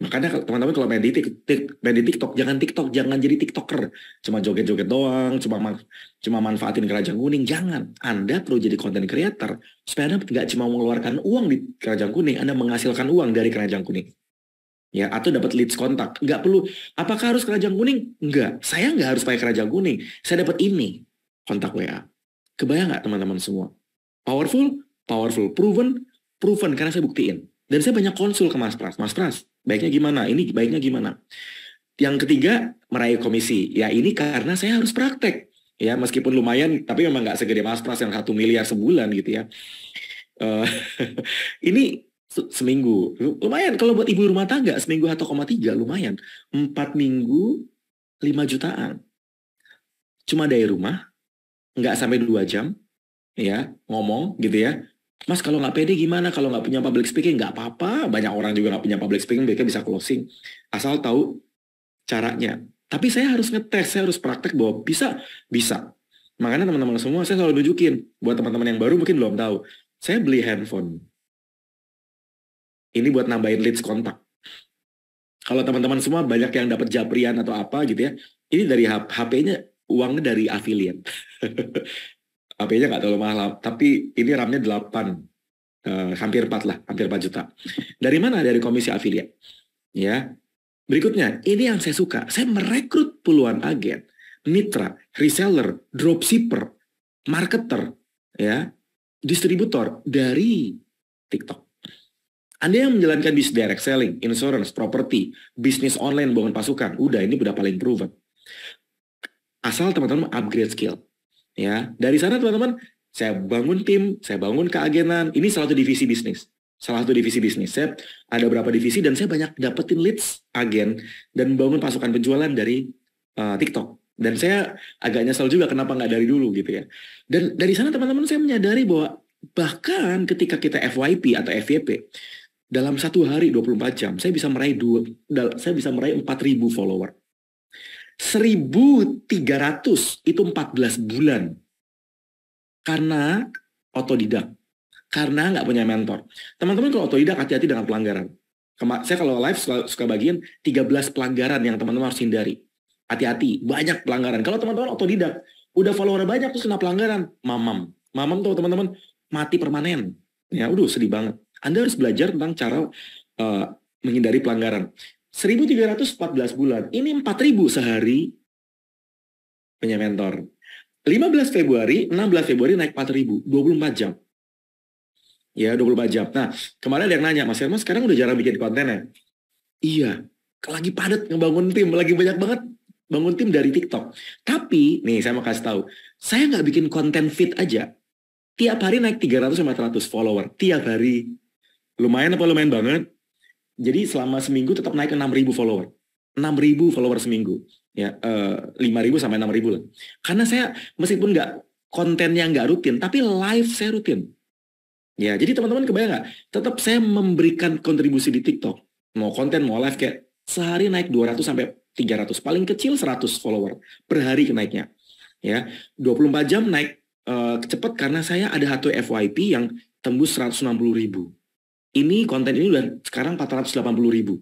Speaker 2: Makanya teman-teman kalau main di, TikTok, main di TikTok, jangan TikTok, jangan jadi TikToker. Cuma joget-joget doang, cuma cuma manfaatin kerajaan kuning. Jangan. Anda perlu jadi konten creator. Supaya Anda nggak cuma mengeluarkan uang di kerajaan kuning, Anda menghasilkan uang dari kerajaan kuning. Ya, atau dapat leads kontak. Nggak perlu, apakah harus kerajaan kuning? Nggak. Saya nggak harus pakai kerajaan kuning. Saya dapat ini, kontak WA. Kebayang nggak teman-teman semua? Powerful, powerful proven, proven karena saya buktiin. Dan saya banyak konsul ke Mas Pras. Mas Pras, baiknya gimana? Ini baiknya gimana? Yang ketiga, meraih komisi. Ya ini karena saya harus praktek. Ya meskipun lumayan, tapi memang nggak segede Mas Pras yang satu miliar sebulan gitu ya. Eh, (laughs) ini seminggu. Lumayan, kalau buat ibu rumah tangga, seminggu 1,3 lumayan. empat minggu, lima jutaan. Cuma dari rumah, nggak sampai dua jam, ya ngomong gitu ya Mas kalau nggak pede gimana? Kalau nggak punya public speaking nggak apa-apa. Banyak orang juga nggak punya public speaking, mereka bisa closing. Asal tahu caranya. Tapi saya harus ngetes, saya harus praktek bahwa bisa, bisa. Makanya teman-teman semua, saya selalu nunjukin. Buat teman-teman yang baru mungkin belum tahu. Saya beli handphone. Ini buat nambahin leads kontak. Kalau teman-teman semua banyak yang dapat japrian atau apa gitu ya. Ini dari HP-nya uangnya dari affiliate. (laughs) HP-nya nggak terlalu mahal, tapi ini RAM-nya 8, eh, hampir 4 lah, hampir 4 juta. Dari mana? Dari komisi afiliat. Ya. Berikutnya, ini yang saya suka. Saya merekrut puluhan agen, mitra, reseller, dropshipper, marketer, ya, distributor dari TikTok. Anda yang menjalankan bisnis direct selling, insurance, property, bisnis online, bangun pasukan, udah ini udah paling proven. Asal teman-teman upgrade skill. Ya, dari sana teman-teman, saya bangun tim, saya bangun keagenan. Ini salah satu divisi bisnis. Salah satu divisi bisnis. Saya ada berapa divisi dan saya banyak dapetin leads agen dan bangun pasukan penjualan dari uh, TikTok. Dan saya agak nyesel juga kenapa nggak dari dulu gitu ya. Dan dari sana teman-teman saya menyadari bahwa bahkan ketika kita FYP atau FYP, dalam satu hari 24 jam saya bisa meraih dua saya bisa meraih empat ribu follower 1300 itu 14 bulan. Karena otodidak. Karena nggak punya mentor. Teman-teman kalau otodidak hati-hati dengan pelanggaran. saya kalau live suka, suka bagian 13 pelanggaran yang teman-teman harus hindari. Hati-hati, banyak pelanggaran. Kalau teman-teman otodidak, udah follower banyak terus kena pelanggaran, mamam. Mamam tuh teman-teman mati permanen. Ya, udah sedih banget. Anda harus belajar tentang cara uh, menghindari pelanggaran. 1314 bulan. Ini 4000 sehari punya mentor. 15 Februari, 16 Februari naik 4000, 24 jam. Ya, 24 jam. Nah, kemarin ada yang nanya, Mas Herman sekarang udah jarang bikin konten ya? Iya, lagi padat ngebangun tim, lagi banyak banget bangun tim dari TikTok. Tapi, nih saya mau kasih tahu, saya nggak bikin konten fit aja. Tiap hari naik 300 400 follower, tiap hari. Lumayan apa lumayan banget? Jadi selama seminggu tetap naik ke 6.000 follower. 6.000 follower seminggu. Ya, eh, lima 5.000 sampai 6.000 lah. Karena saya meskipun nggak kontennya nggak rutin, tapi live saya rutin. Ya, jadi teman-teman kebayang nggak? Tetap saya memberikan kontribusi di TikTok. Mau konten, mau live kayak sehari naik 200 sampai 300, paling kecil 100 follower per hari kenaiknya. Ya, 24 jam naik uh, eh, cepat karena saya ada satu FYP yang tembus 160 ribu ini konten ini udah sekarang 480 ribu.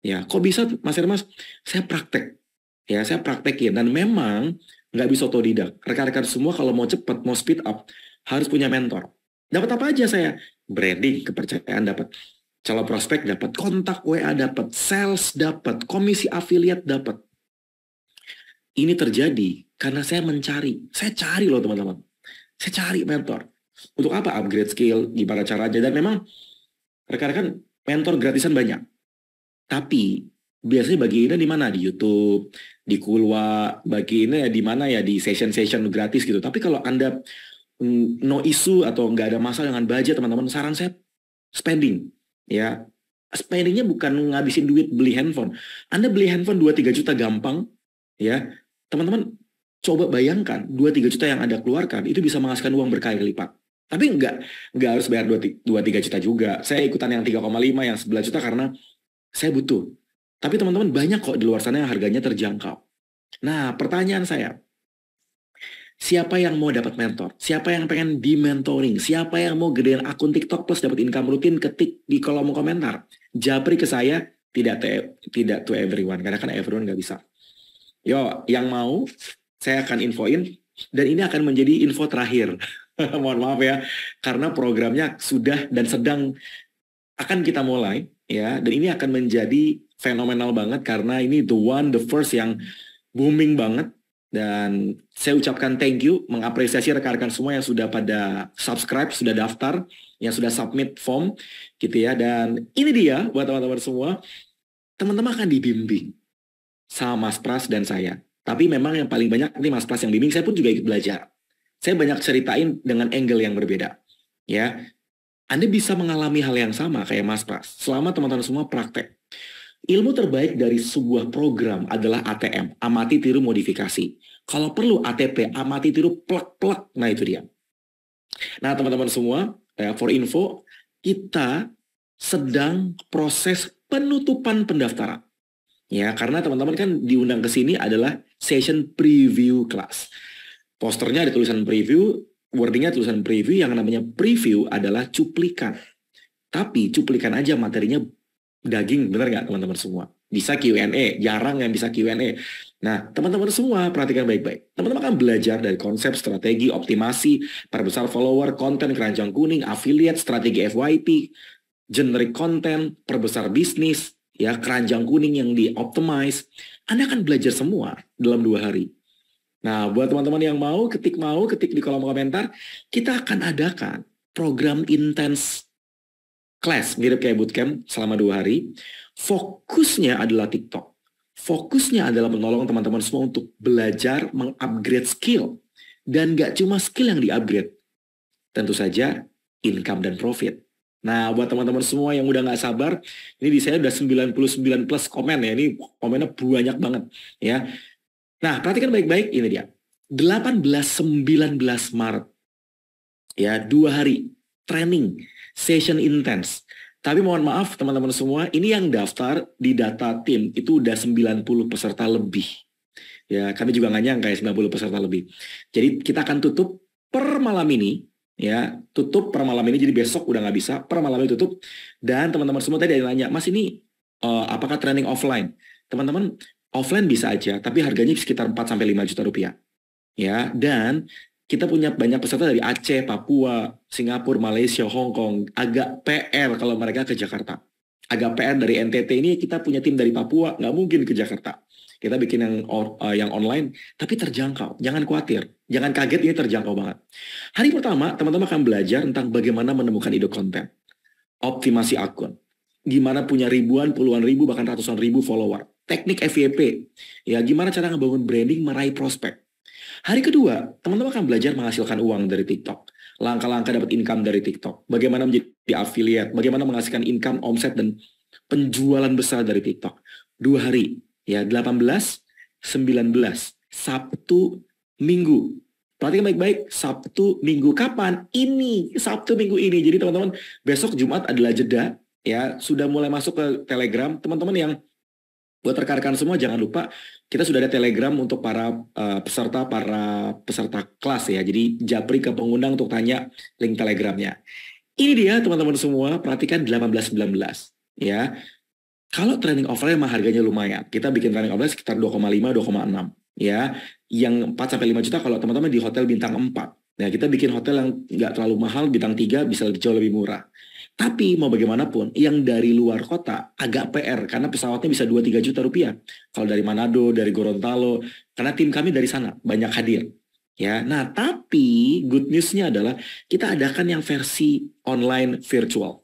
Speaker 2: Ya, kok bisa Mas Hermas? Saya praktek. Ya, saya praktek ya. Dan memang nggak bisa otodidak. Rekan-rekan semua kalau mau cepat, mau speed up, harus punya mentor. Dapat apa aja saya? Branding, kepercayaan dapat. Calon prospek dapat, kontak WA dapat, sales dapat, komisi afiliat dapat. Ini terjadi karena saya mencari. Saya cari loh teman-teman. Saya cari mentor. Untuk apa? Upgrade skill, gimana caranya. Dan memang rekan-rekan mentor gratisan banyak. Tapi biasanya bagiinnya di mana? Di YouTube, di Kulwa, bagiinnya ya di mana ya di session-session gratis gitu. Tapi kalau Anda mm, no isu atau nggak ada masalah dengan budget teman-teman, saran saya spending ya. Spendingnya bukan ngabisin duit beli handphone. Anda beli handphone 2-3 juta gampang ya. Teman-teman coba bayangkan 2-3 juta yang Anda keluarkan itu bisa menghasilkan uang berkali kali lipat tapi nggak nggak harus bayar dua tiga juta juga saya ikutan yang 3,5 yang 11 juta karena saya butuh tapi teman-teman banyak kok di luar sana yang harganya terjangkau nah pertanyaan saya siapa yang mau dapat mentor siapa yang pengen di mentoring siapa yang mau gedein akun TikTok plus dapat income rutin ketik di kolom komentar japri ke saya tidak to, tidak to everyone karena kan everyone nggak bisa yo yang mau saya akan infoin dan ini akan menjadi info terakhir (laughs) mohon maaf ya, karena programnya sudah dan sedang akan kita mulai ya, dan ini akan menjadi fenomenal banget karena ini the one, the first yang booming banget dan saya ucapkan thank you, mengapresiasi rekan-rekan semua yang sudah pada subscribe, sudah daftar, yang sudah submit form gitu ya. Dan ini dia buat teman-teman semua, teman-teman akan dibimbing sama Mas Pras dan saya. Tapi memang yang paling banyak ini Mas Pras yang bimbing, saya pun juga ikut belajar saya banyak ceritain dengan angle yang berbeda. Ya, Anda bisa mengalami hal yang sama kayak Mas Pras. Selama teman-teman semua praktek. Ilmu terbaik dari sebuah program adalah ATM, amati tiru modifikasi. Kalau perlu ATP, amati tiru plek-plek. Nah itu dia. Nah teman-teman semua, eh, for info, kita sedang proses penutupan pendaftaran. Ya, karena teman-teman kan diundang ke sini adalah session preview class. Posternya ada tulisan preview, wordingnya tulisan preview, yang namanya preview adalah cuplikan. Tapi cuplikan aja materinya daging, bener nggak teman-teman semua? Bisa Q&A, jarang yang bisa Q&A. Nah, teman-teman semua perhatikan baik-baik. Teman-teman akan belajar dari konsep, strategi, optimasi, perbesar follower, konten keranjang kuning, affiliate, strategi FYP, generic konten, perbesar bisnis, ya keranjang kuning yang dioptimize. Anda akan belajar semua dalam dua hari. Nah, buat teman-teman yang mau, ketik mau, ketik di kolom komentar, kita akan adakan program intens class, mirip kayak bootcamp selama dua hari. Fokusnya adalah TikTok. Fokusnya adalah menolong teman-teman semua untuk belajar mengupgrade skill. Dan gak cuma skill yang diupgrade. Tentu saja income dan profit. Nah, buat teman-teman semua yang udah nggak sabar, ini di saya udah 99 plus komen ya. Ini komennya banyak banget ya. Nah, perhatikan baik-baik ini dia. 18 19 Maret. Ya, dua hari training session intense. Tapi mohon maaf teman-teman semua, ini yang daftar di data tim itu udah 90 peserta lebih. Ya, kami juga nggak nyangka ya 90 peserta lebih. Jadi kita akan tutup per malam ini ya tutup per malam ini jadi besok udah nggak bisa per malam ini tutup dan teman-teman semua tadi ada yang nanya mas ini uh, apakah training offline teman-teman Offline bisa aja, tapi harganya sekitar 4 sampai 5 juta rupiah. Ya, dan kita punya banyak peserta dari Aceh, Papua, Singapura, Malaysia, Hong Kong. Agak PR kalau mereka ke Jakarta. Agak PR dari NTT ini kita punya tim dari Papua, nggak mungkin ke Jakarta. Kita bikin yang or, uh, yang online, tapi terjangkau. Jangan khawatir, jangan kaget ini terjangkau banget. Hari pertama teman-teman akan belajar tentang bagaimana menemukan ide konten, optimasi akun, gimana punya ribuan, puluhan ribu, bahkan ratusan ribu follower teknik FYP. Ya, gimana cara ngebangun branding, meraih prospek. Hari kedua, teman-teman akan belajar menghasilkan uang dari TikTok. Langkah-langkah dapat income dari TikTok. Bagaimana menjadi affiliate, bagaimana menghasilkan income, omset, dan penjualan besar dari TikTok. Dua hari, ya 18, 19, Sabtu, Minggu. Perhatikan baik-baik, Sabtu, Minggu kapan? Ini, Sabtu, Minggu ini. Jadi teman-teman, besok Jumat adalah jeda. Ya, sudah mulai masuk ke Telegram. Teman-teman yang Buat rekan-rekan semua jangan lupa kita sudah ada Telegram untuk para uh, peserta para peserta kelas ya. Jadi japri ke pengundang untuk tanya link Telegramnya. Ini dia teman-teman semua, perhatikan 1819. ya. Kalau training offline mah harganya lumayan. Kita bikin training offline sekitar 2,5 2,6 ya. Yang 4 sampai 5 juta kalau teman-teman di hotel bintang 4. Nah, ya, kita bikin hotel yang nggak terlalu mahal, bintang 3 bisa jauh lebih murah. Tapi mau bagaimanapun, yang dari luar kota agak PR karena pesawatnya bisa 2-3 juta rupiah. Kalau dari Manado, dari Gorontalo, karena tim kami dari sana banyak hadir. Ya, nah tapi good newsnya adalah kita adakan yang versi online virtual.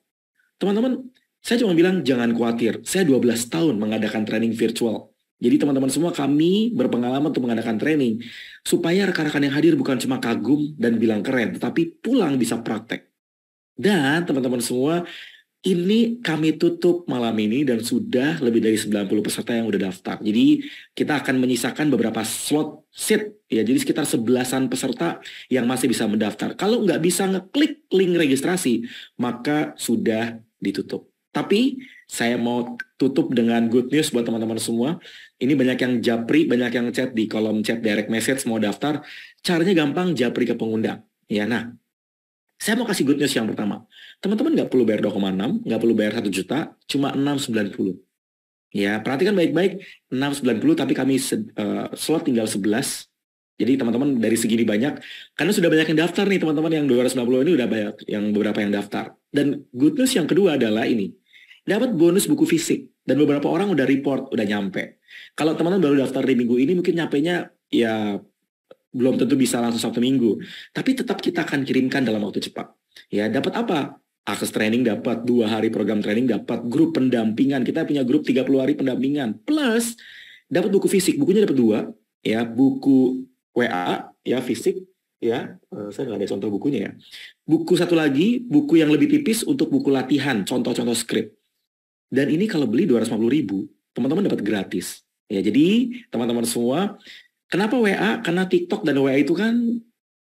Speaker 2: Teman-teman, saya cuma bilang jangan khawatir. Saya 12 tahun mengadakan training virtual. Jadi teman-teman semua kami berpengalaman untuk mengadakan training supaya rekan-rekan yang hadir bukan cuma kagum dan bilang keren, tetapi pulang bisa praktek. Dan teman-teman semua, ini kami tutup malam ini dan sudah lebih dari 90 peserta yang udah daftar. Jadi kita akan menyisakan beberapa slot seat ya. Jadi sekitar sebelasan peserta yang masih bisa mendaftar. Kalau nggak bisa ngeklik link registrasi, maka sudah ditutup. Tapi saya mau tutup dengan good news buat teman-teman semua. Ini banyak yang japri, banyak yang chat di kolom chat direct message mau daftar. Caranya gampang, japri ke pengundang. Ya, nah saya mau kasih good news yang pertama. Teman-teman nggak perlu bayar 2,6, nggak perlu bayar 1 juta, cuma 690. Ya, perhatikan baik-baik 690 tapi kami uh, slot tinggal 11. Jadi teman-teman dari segini banyak karena sudah banyak yang daftar nih teman-teman yang 290 ini udah banyak yang beberapa yang daftar. Dan good news yang kedua adalah ini. Dapat bonus buku fisik dan beberapa orang udah report, udah nyampe. Kalau teman-teman baru daftar di minggu ini mungkin nya ya belum tentu bisa langsung satu minggu. Tapi tetap kita akan kirimkan dalam waktu cepat. Ya, dapat apa? Akses training dapat, dua hari program training dapat, grup pendampingan. Kita punya grup 30 hari pendampingan. Plus, dapat buku fisik. Bukunya dapat dua. Ya, buku WA, ya fisik. Ya, eh, saya nggak ada contoh bukunya ya. Buku satu lagi, buku yang lebih tipis untuk buku latihan, contoh-contoh skrip. Dan ini kalau beli 250 ribu, teman-teman dapat gratis. Ya, jadi teman-teman semua Kenapa WA? Karena TikTok dan WA itu kan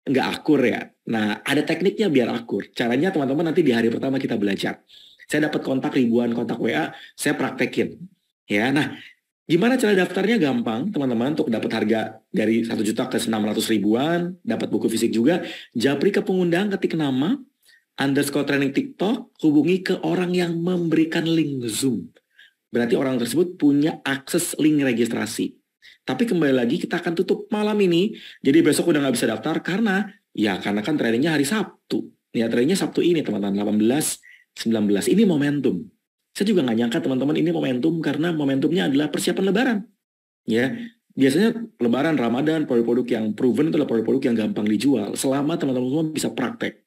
Speaker 2: nggak akur ya. Nah, ada tekniknya biar akur. Caranya teman-teman nanti di hari pertama kita belajar. Saya dapat kontak ribuan kontak WA, saya praktekin. Ya, nah Gimana cara daftarnya gampang, teman-teman, untuk dapat harga dari 1 juta ke 600 ribuan, dapat buku fisik juga. Japri ke pengundang, ketik nama, underscore training TikTok, hubungi ke orang yang memberikan link Zoom. Berarti orang tersebut punya akses link registrasi. Tapi kembali lagi kita akan tutup malam ini. Jadi besok udah nggak bisa daftar karena ya karena kan tradingnya hari Sabtu. Ya tradingnya Sabtu ini teman-teman 18, 19. Ini momentum. Saya juga nggak nyangka teman-teman ini momentum karena momentumnya adalah persiapan Lebaran. Ya, biasanya Lebaran, Ramadan, produk-produk yang proven itu adalah produk-produk yang gampang dijual. Selama teman-teman semua bisa praktek.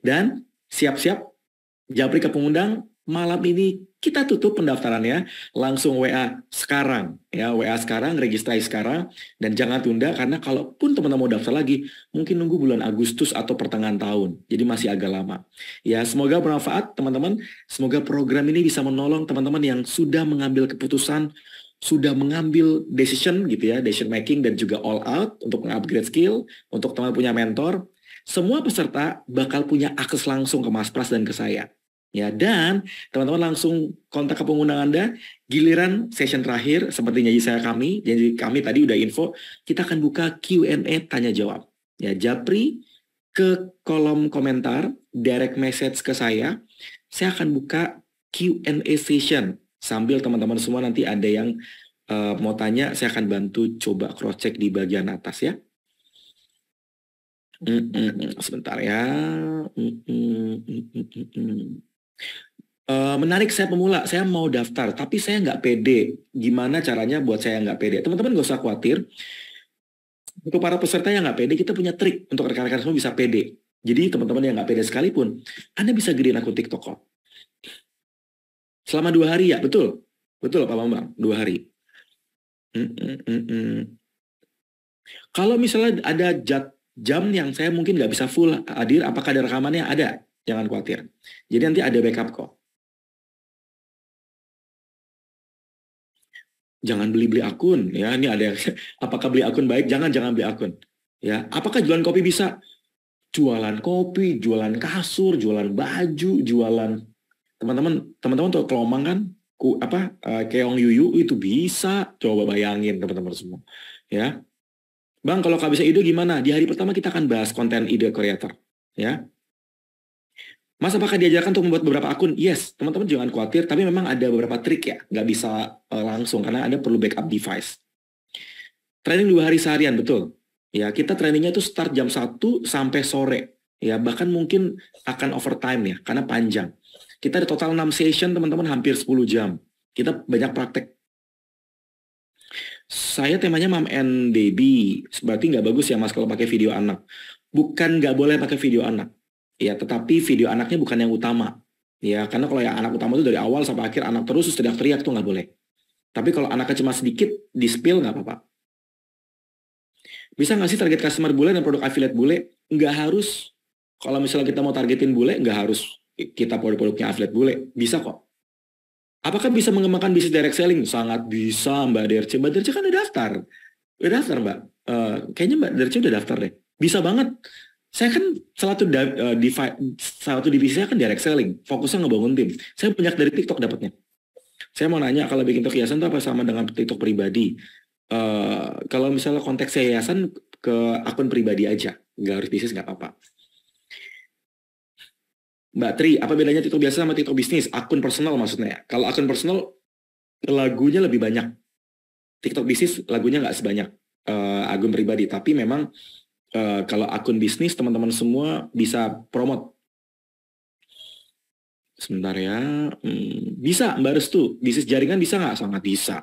Speaker 2: Dan siap-siap Japri ke pengundang malam ini kita tutup pendaftarannya langsung WA sekarang ya WA sekarang registrasi sekarang dan jangan tunda karena kalaupun teman-teman mau daftar lagi mungkin nunggu bulan Agustus atau pertengahan tahun jadi masih agak lama ya semoga bermanfaat teman-teman semoga program ini bisa menolong teman-teman yang sudah mengambil keputusan sudah mengambil decision gitu ya, decision making dan juga all out untuk mengupgrade skill, untuk teman punya mentor, semua peserta bakal punya akses langsung ke Mas Pras dan ke saya. Ya, dan teman-teman langsung kontak ke pengguna Anda. Giliran session terakhir, seperti janji saya kami, jadi kami tadi udah info, kita akan buka Q&A tanya jawab. Ya, Japri ke kolom komentar, direct message ke saya, saya akan buka Q&A session. Sambil teman-teman semua nanti ada yang uh, mau tanya, saya akan bantu coba cross-check di bagian atas ya. Mm -mm, sebentar ya. Mm -mm, mm -mm, mm -mm. Eh, menarik saya pemula, saya mau daftar, tapi saya nggak pede. Gimana caranya buat saya nggak pede? Teman-teman gak usah khawatir. Untuk para peserta yang nggak pede, kita punya trik untuk rekan-rekan semua bisa pede. Jadi teman-teman yang nggak pede sekalipun, Anda bisa gedein aku TikTok kok. Selama dua hari ya, betul. Betul Pak Bambang, dua hari. Mm -mm -mm. mm. Kalau misalnya ada jam yang saya mungkin nggak bisa full hadir, apakah ada rekamannya? Ada Jangan khawatir. Jadi nanti ada backup kok.
Speaker 4: Jangan beli-beli akun ya. Ini ada
Speaker 2: (laughs) apakah beli akun baik? Jangan jangan beli akun. Ya, apakah jualan kopi bisa? Jualan kopi, jualan kasur, jualan baju, jualan teman-teman teman-teman tuh kelomang kan ku apa uh, keong yuyu itu bisa coba bayangin teman-teman semua ya bang kalau kehabisan ide gimana di hari pertama kita akan bahas konten ide creator ya Mas, apakah diajarkan untuk membuat beberapa akun? Yes, teman-teman jangan khawatir, tapi memang ada beberapa trik ya, nggak bisa uh, langsung karena ada perlu backup device. Training dua hari seharian, betul. Ya, kita trainingnya itu start jam 1 sampai sore. Ya, bahkan mungkin akan overtime ya, karena panjang. Kita ada total 6 session, teman-teman, hampir 10 jam. Kita banyak praktek. Saya temanya mom and baby. Berarti nggak bagus ya, Mas, kalau pakai video anak. Bukan nggak boleh pakai video anak Ya, tetapi video anaknya bukan yang utama. Ya, karena kalau yang anak utama itu dari awal sampai akhir anak terus teriak-teriak tuh nggak boleh. Tapi kalau anaknya cuma sedikit, di spill nggak apa-apa. Bisa nggak sih target customer bule dan produk affiliate bule? Nggak harus. Kalau misalnya kita mau targetin bule, nggak harus kita produk-produknya affiliate bule. Bisa kok. Apakah bisa mengembangkan bisnis direct selling? Sangat bisa Mbak Derce. Mbak Derce kan udah daftar. Udah daftar Mbak. Uh, kayaknya Mbak Derce udah daftar deh. Bisa banget saya kan salah satu uh, divi, salah satu divisi saya kan direct selling, fokusnya ngebangun tim. Saya punya dari TikTok dapatnya. Saya mau nanya kalau bikin TikTok yayasan itu apa sama dengan TikTok pribadi? Uh, kalau misalnya konteks yayasan ke akun pribadi aja, nggak harus bisnis nggak apa-apa. Mbak Tri, apa bedanya TikTok biasa sama TikTok bisnis? Akun personal maksudnya ya. Kalau akun personal lagunya lebih banyak. TikTok bisnis lagunya nggak sebanyak uh, akun pribadi, tapi memang uh, kalau akun bisnis teman-teman semua bisa promote. Sebentar ya. Hmm, bisa Mbak Restu, bisnis jaringan bisa nggak? Sangat bisa.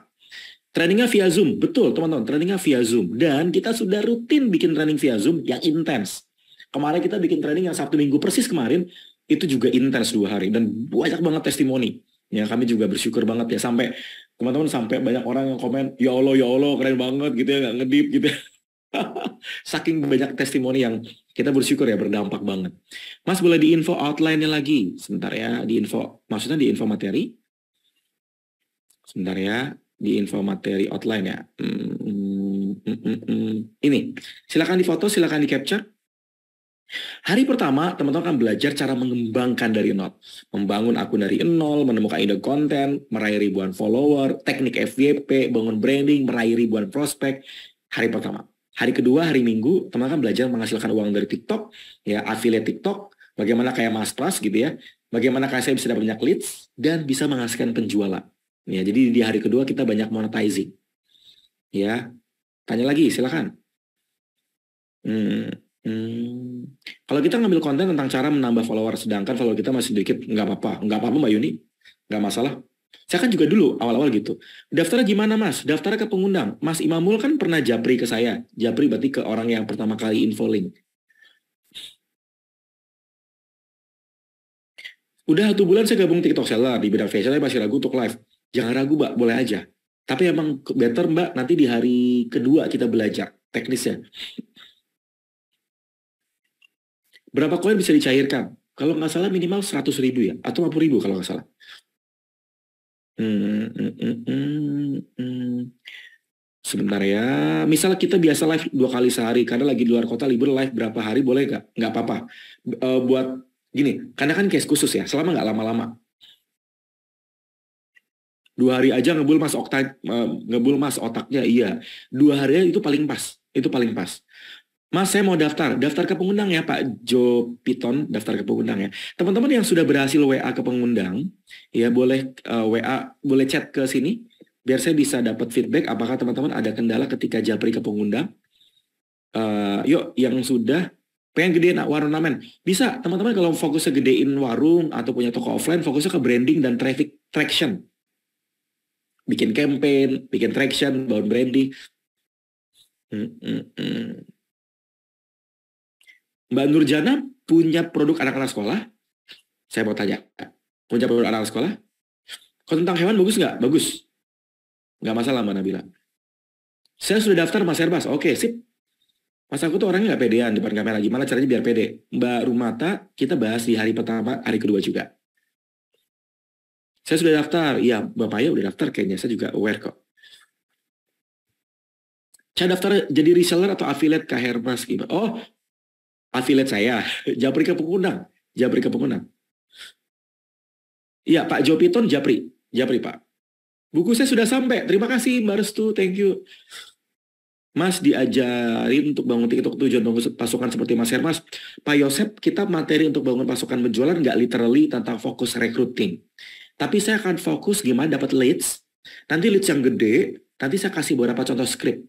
Speaker 2: Trainingnya via Zoom, betul teman-teman, trainingnya via Zoom. Dan kita sudah rutin bikin training via Zoom yang intens. Kemarin kita bikin training yang Sabtu Minggu persis kemarin, itu juga intens dua hari. Dan banyak banget testimoni. Ya kami juga bersyukur banget ya, sampai teman-teman sampai banyak orang yang komen, ya Allah, ya Allah, keren banget gitu ya, nggak ngedip gitu ya. (laughs) Saking banyak testimoni yang kita bersyukur ya berdampak banget. Mas boleh di info outline-nya lagi. Sebentar ya, di info maksudnya di info materi. Sebentar ya, di info materi outline ya. Hmm, ini, silakan difoto, silakan di capture. Hari pertama, teman-teman akan belajar cara mengembangkan dari nol. Membangun akun dari nol, menemukan ide konten, meraih ribuan follower, teknik FYP, bangun branding, meraih ribuan prospek. Hari pertama hari kedua hari minggu teman kan belajar menghasilkan uang dari TikTok ya affiliate TikTok bagaimana kayak mas plus gitu ya bagaimana kayak saya bisa dapat banyak leads dan bisa menghasilkan penjualan ya jadi di hari kedua kita banyak monetizing ya tanya lagi silakan hmm, hmm. kalau kita ngambil konten tentang cara menambah follower sedangkan follower kita masih sedikit nggak apa-apa nggak apa-apa mbak Yuni nggak masalah saya kan juga dulu awal-awal gitu. Daftar gimana mas? Daftar ke pengundang. Mas Imamul kan pernah japri ke saya. Japri berarti ke orang yang pertama kali info link. Udah satu bulan saya gabung TikTok seller di bidang fashion, saya masih ragu untuk live. Jangan ragu mbak, boleh aja. Tapi emang better mbak nanti di hari kedua kita belajar teknisnya. Berapa koin bisa dicairkan? Kalau nggak salah minimal 100 ribu ya, atau 50 ribu kalau nggak salah. Hmm, hmm, hmm, Sebentar ya, misal kita biasa live dua kali sehari, karena lagi di luar kota libur live berapa hari boleh nggak? Nggak apa-apa. E, buat gini, karena kan case khusus ya, selama nggak lama-lama. dua hari aja ngebul Mas okta eh, ngebul Mas otaknya, iya. dua hari itu paling pas, itu paling pas. Mas, saya mau daftar. Daftar ke pengundang ya, Pak Jo Piton. Daftar ke pengundang ya. Teman-teman yang sudah berhasil WA ke pengundang, ya boleh uh, eh, WA, boleh chat ke sini. Biar saya bisa dapat feedback apakah teman-teman ada kendala ketika japri ke pengundang. Uh, yuk, yang sudah pengen gedein warung nemen Bisa, teman-teman kalau fokusnya gedein warung atau punya toko offline, fokusnya ke branding dan traffic traction. Bikin campaign, bikin traction, bangun branding. Hmm, hmm, hmm. Mbak Nurjana punya produk anak-anak sekolah? Saya mau tanya. Punya produk anak-anak sekolah? Kalau tentang hewan bagus nggak? Bagus. Nggak masalah Mbak Nabila. Saya sudah daftar Mas Herbas. Oke, sip. Mas aku tuh orangnya nggak pedean depan kamera. Gimana caranya biar pede? Mbak Rumata, kita bahas di hari pertama, hari kedua juga. Saya sudah daftar. Iya, Bapak ya udah daftar kayaknya. Saya juga aware kok. Saya daftar jadi reseller atau affiliate ke herbas gimana Oh, Affiliate saya, Japri ke Japri ke Iya, Pak Jopiton Japri. Japri, Pak. Buku saya sudah sampai. Terima kasih, Mbak Restu. Thank you. Mas diajarin untuk bangun TikTok tujuan bangun pasukan seperti Mas Hermas. Pak Yosep, kita materi untuk bangun pasukan penjualan nggak literally tentang fokus recruiting. Tapi saya akan fokus gimana dapat leads. Nanti leads yang gede, nanti saya kasih beberapa contoh script.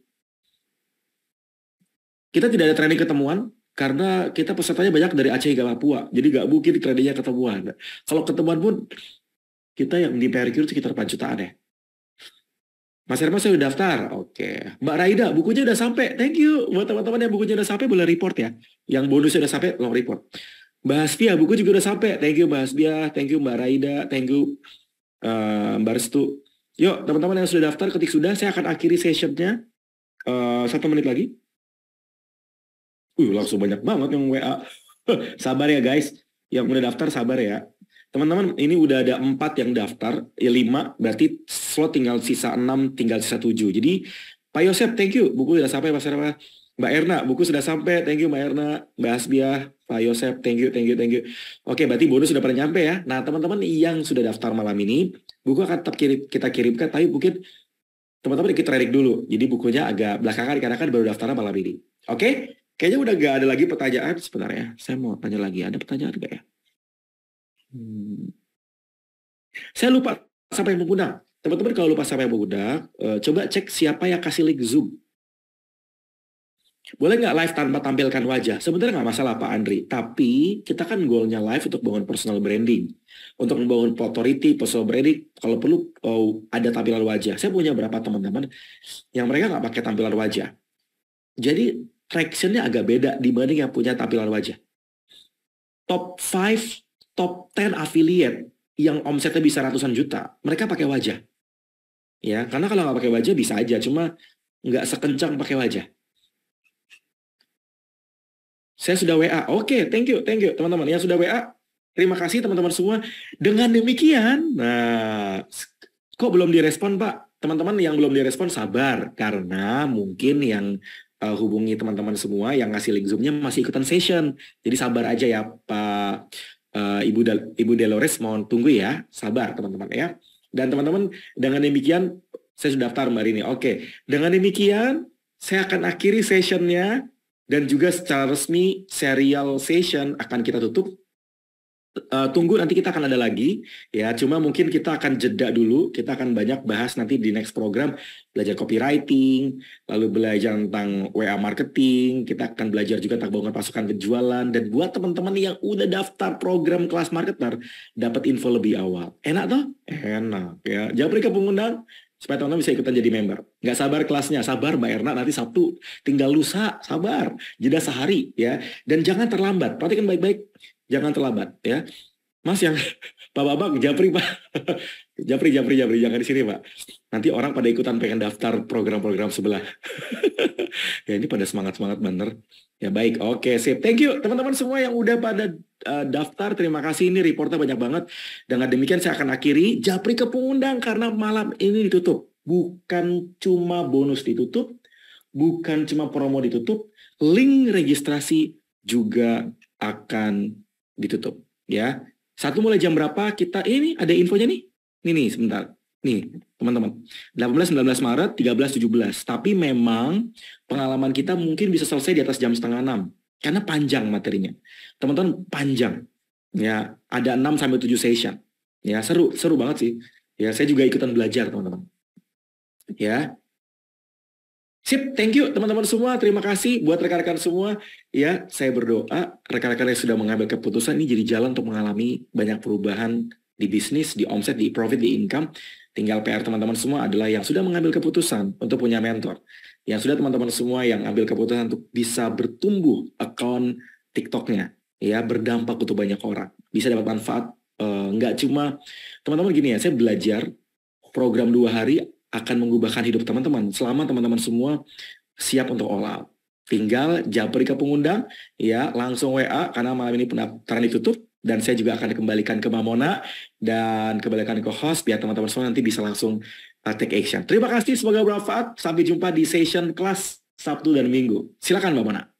Speaker 2: Kita tidak ada training ketemuan, karena kita pesertanya banyak dari Aceh hingga Papua jadi nggak mungkin kreditnya ketemuan kalau ketemuan pun kita yang di PRQ itu sekitar 4 jutaan ya Mas Herman saya udah daftar, oke. Mbak Raida, bukunya udah sampai, thank you. Buat teman-teman yang bukunya udah sampai boleh report ya. Yang bonusnya udah sampai, long report. Mbak Hasbia, buku juga udah sampai, thank you Mbak Hasbia, thank you Mbak Raida, thank you uh, Mbak Restu. Yuk, teman-teman yang sudah daftar, ketik sudah, saya akan akhiri sessionnya. Uh, satu menit lagi. Wih, langsung banyak banget yang WA. (laughs) sabar ya guys, yang udah daftar sabar ya. Teman-teman, ini udah ada empat yang daftar, ya lima, berarti slot tinggal sisa enam, tinggal sisa tujuh. Jadi, Pak Yosep, thank you, buku sudah sampai, Mas Erna. Mbak Erna, buku sudah sampai, thank you Mbak Erna. Mbak Asbiah, Pak Yosep, thank you, thank you, thank you. Oke, berarti bonus sudah pernah nyampe ya. Nah, teman-teman yang sudah daftar malam ini, buku akan tetap kirim, kita kirimkan, tapi mungkin teman-teman kita redik dulu. Jadi bukunya agak belakangan, karena kan baru daftar malam ini. Oke? Kayaknya udah gak ada lagi pertanyaan ya, Saya mau tanya lagi, ada pertanyaan gak ya? Hmm. Saya lupa siapa yang mengundang. Teman-teman kalau lupa siapa yang mengundang, eh, coba cek siapa yang kasih link Zoom. Boleh nggak live tanpa tampilkan wajah? Sebenarnya nggak masalah Pak Andri, tapi kita kan goalnya live untuk bangun personal branding. Untuk membangun authority, personal branding, kalau perlu oh, ada tampilan wajah. Saya punya berapa teman-teman yang mereka nggak pakai tampilan wajah. Jadi reactionnya agak beda dibanding yang punya tampilan wajah. Top 5, top 10 affiliate yang omsetnya bisa ratusan juta, mereka pakai wajah. Ya, karena kalau nggak pakai wajah bisa aja, cuma nggak sekencang pakai wajah. Saya sudah WA. Oke, okay, thank you, thank you teman-teman. Yang sudah WA, terima kasih teman-teman semua. Dengan demikian, nah kok belum direspon Pak? Teman-teman yang belum direspon sabar karena mungkin yang uh, hubungi teman-teman semua yang ngasih link zoomnya masih ikutan session. Jadi sabar aja ya Pak uh, Ibu Del Ibu Delores mohon tunggu ya, sabar teman-teman ya. Dan teman-teman dengan demikian saya sudah daftar mbak ini Oke, dengan demikian saya akan akhiri sessionnya dan juga secara resmi serial session akan kita tutup uh, tunggu nanti kita akan ada lagi ya cuma mungkin kita akan jeda dulu kita akan banyak bahas nanti di next program belajar copywriting lalu belajar tentang WA marketing kita akan belajar juga tentang bangun pasukan penjualan dan buat teman-teman yang udah daftar program kelas marketer dapat info lebih awal enak toh enak ya jangan pergi ke pengundang supaya teman-teman bisa ikutan jadi member. Nggak sabar kelasnya, sabar Mbak Erna nanti Sabtu, tinggal lusa, sabar, jeda sehari ya. Dan jangan terlambat, perhatikan baik-baik jangan terlambat ya. Mas yang (laughs) Pak Babang, Japri Pak. (laughs) Japri, Japri, Japri, jangan di sini Pak. Nanti orang pada ikutan pengen daftar program-program sebelah. (laughs) ya ini pada semangat-semangat bener. Ya baik, oke okay, sip. Thank you teman-teman semua yang udah pada uh, daftar. Terima kasih ini reportnya banyak banget. Dengan demikian saya akan akhiri Japri ke pengundang karena malam ini ditutup. Bukan cuma bonus ditutup, bukan cuma promo ditutup, link registrasi juga akan ditutup ya. Satu mulai jam berapa kita eh, ini ada infonya nih. Nih nih sebentar. Nih, teman-teman. 18 19 Maret, 13 17. Tapi memang pengalaman kita mungkin bisa selesai di atas jam setengah enam karena panjang materinya. Teman-teman panjang. Ya, ada enam sampai tujuh session. Ya, seru, seru banget sih. Ya, saya juga ikutan belajar, teman-teman. Ya. Sip, thank you teman-teman semua. Terima kasih buat rekan-rekan semua. Ya, saya berdoa rekan-rekan yang sudah mengambil keputusan ini jadi jalan untuk mengalami banyak perubahan di bisnis, di omset, di profit, di income. Tinggal PR teman-teman semua adalah yang sudah mengambil keputusan untuk punya mentor. Yang sudah teman-teman semua yang ambil keputusan untuk bisa bertumbuh account TikToknya. Ya, berdampak untuk banyak orang. Bisa dapat manfaat. Uh, nggak cuma, teman-teman gini ya, saya belajar program dua hari akan mengubahkan hidup teman-teman selama teman-teman semua siap untuk all out. Tinggal japri ke pengundang, ya langsung WA karena malam ini pendaftaran ditutup dan saya juga akan kembalikan ke Mamona dan kembalikan ke host biar teman-teman semua nanti bisa langsung uh, take action. Terima kasih, semoga bermanfaat. Sampai jumpa di session kelas Sabtu dan Minggu. Silakan Mamona.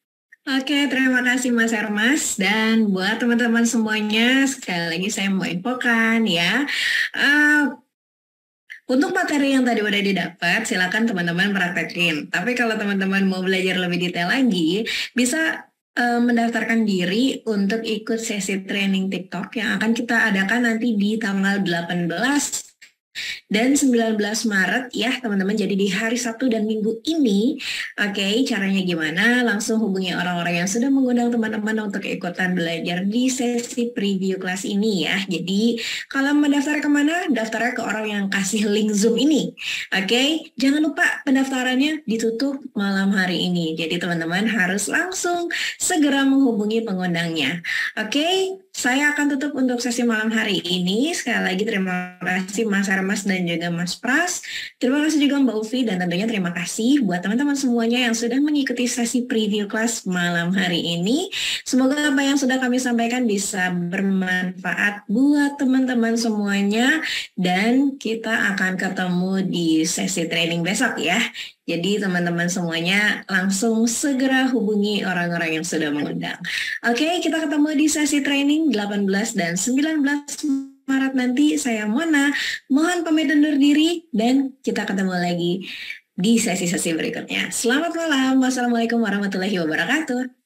Speaker 1: Oke, terima kasih Mas Ermas dan buat teman-teman semuanya sekali lagi saya mau infokan ya. Uh, untuk materi yang tadi udah didapat, silakan teman-teman praktekin. Tapi kalau teman-teman mau belajar lebih detail lagi, bisa uh, mendaftarkan diri untuk ikut sesi training TikTok yang akan kita adakan nanti di tanggal 18 dan 19 Maret ya teman-teman jadi di hari Sabtu dan Minggu ini oke okay, caranya gimana langsung hubungi orang-orang yang sudah mengundang teman-teman untuk ikutan belajar di sesi preview kelas ini ya jadi kalau mendaftar kemana daftarnya ke orang yang kasih link Zoom ini oke okay? jangan lupa pendaftarannya ditutup malam hari ini jadi teman-teman harus langsung segera menghubungi pengundangnya oke okay? saya akan tutup untuk sesi malam hari ini. Sekali lagi terima kasih Mas Armas dan juga Mas Pras. Terima kasih juga Mbak Ufi dan tentunya terima kasih buat teman-teman semuanya yang sudah mengikuti sesi preview kelas malam hari ini. Semoga apa yang sudah kami sampaikan bisa bermanfaat buat teman-teman semuanya dan kita akan ketemu di sesi training besok ya. Jadi teman-teman semuanya langsung segera hubungi orang-orang yang sudah mengundang. Oke, okay, kita ketemu di sesi training 18 dan 19 Maret nanti. Saya Mona, mohon pamit undur diri dan kita ketemu lagi di sesi-sesi berikutnya. Selamat malam. Wassalamualaikum warahmatullahi wabarakatuh.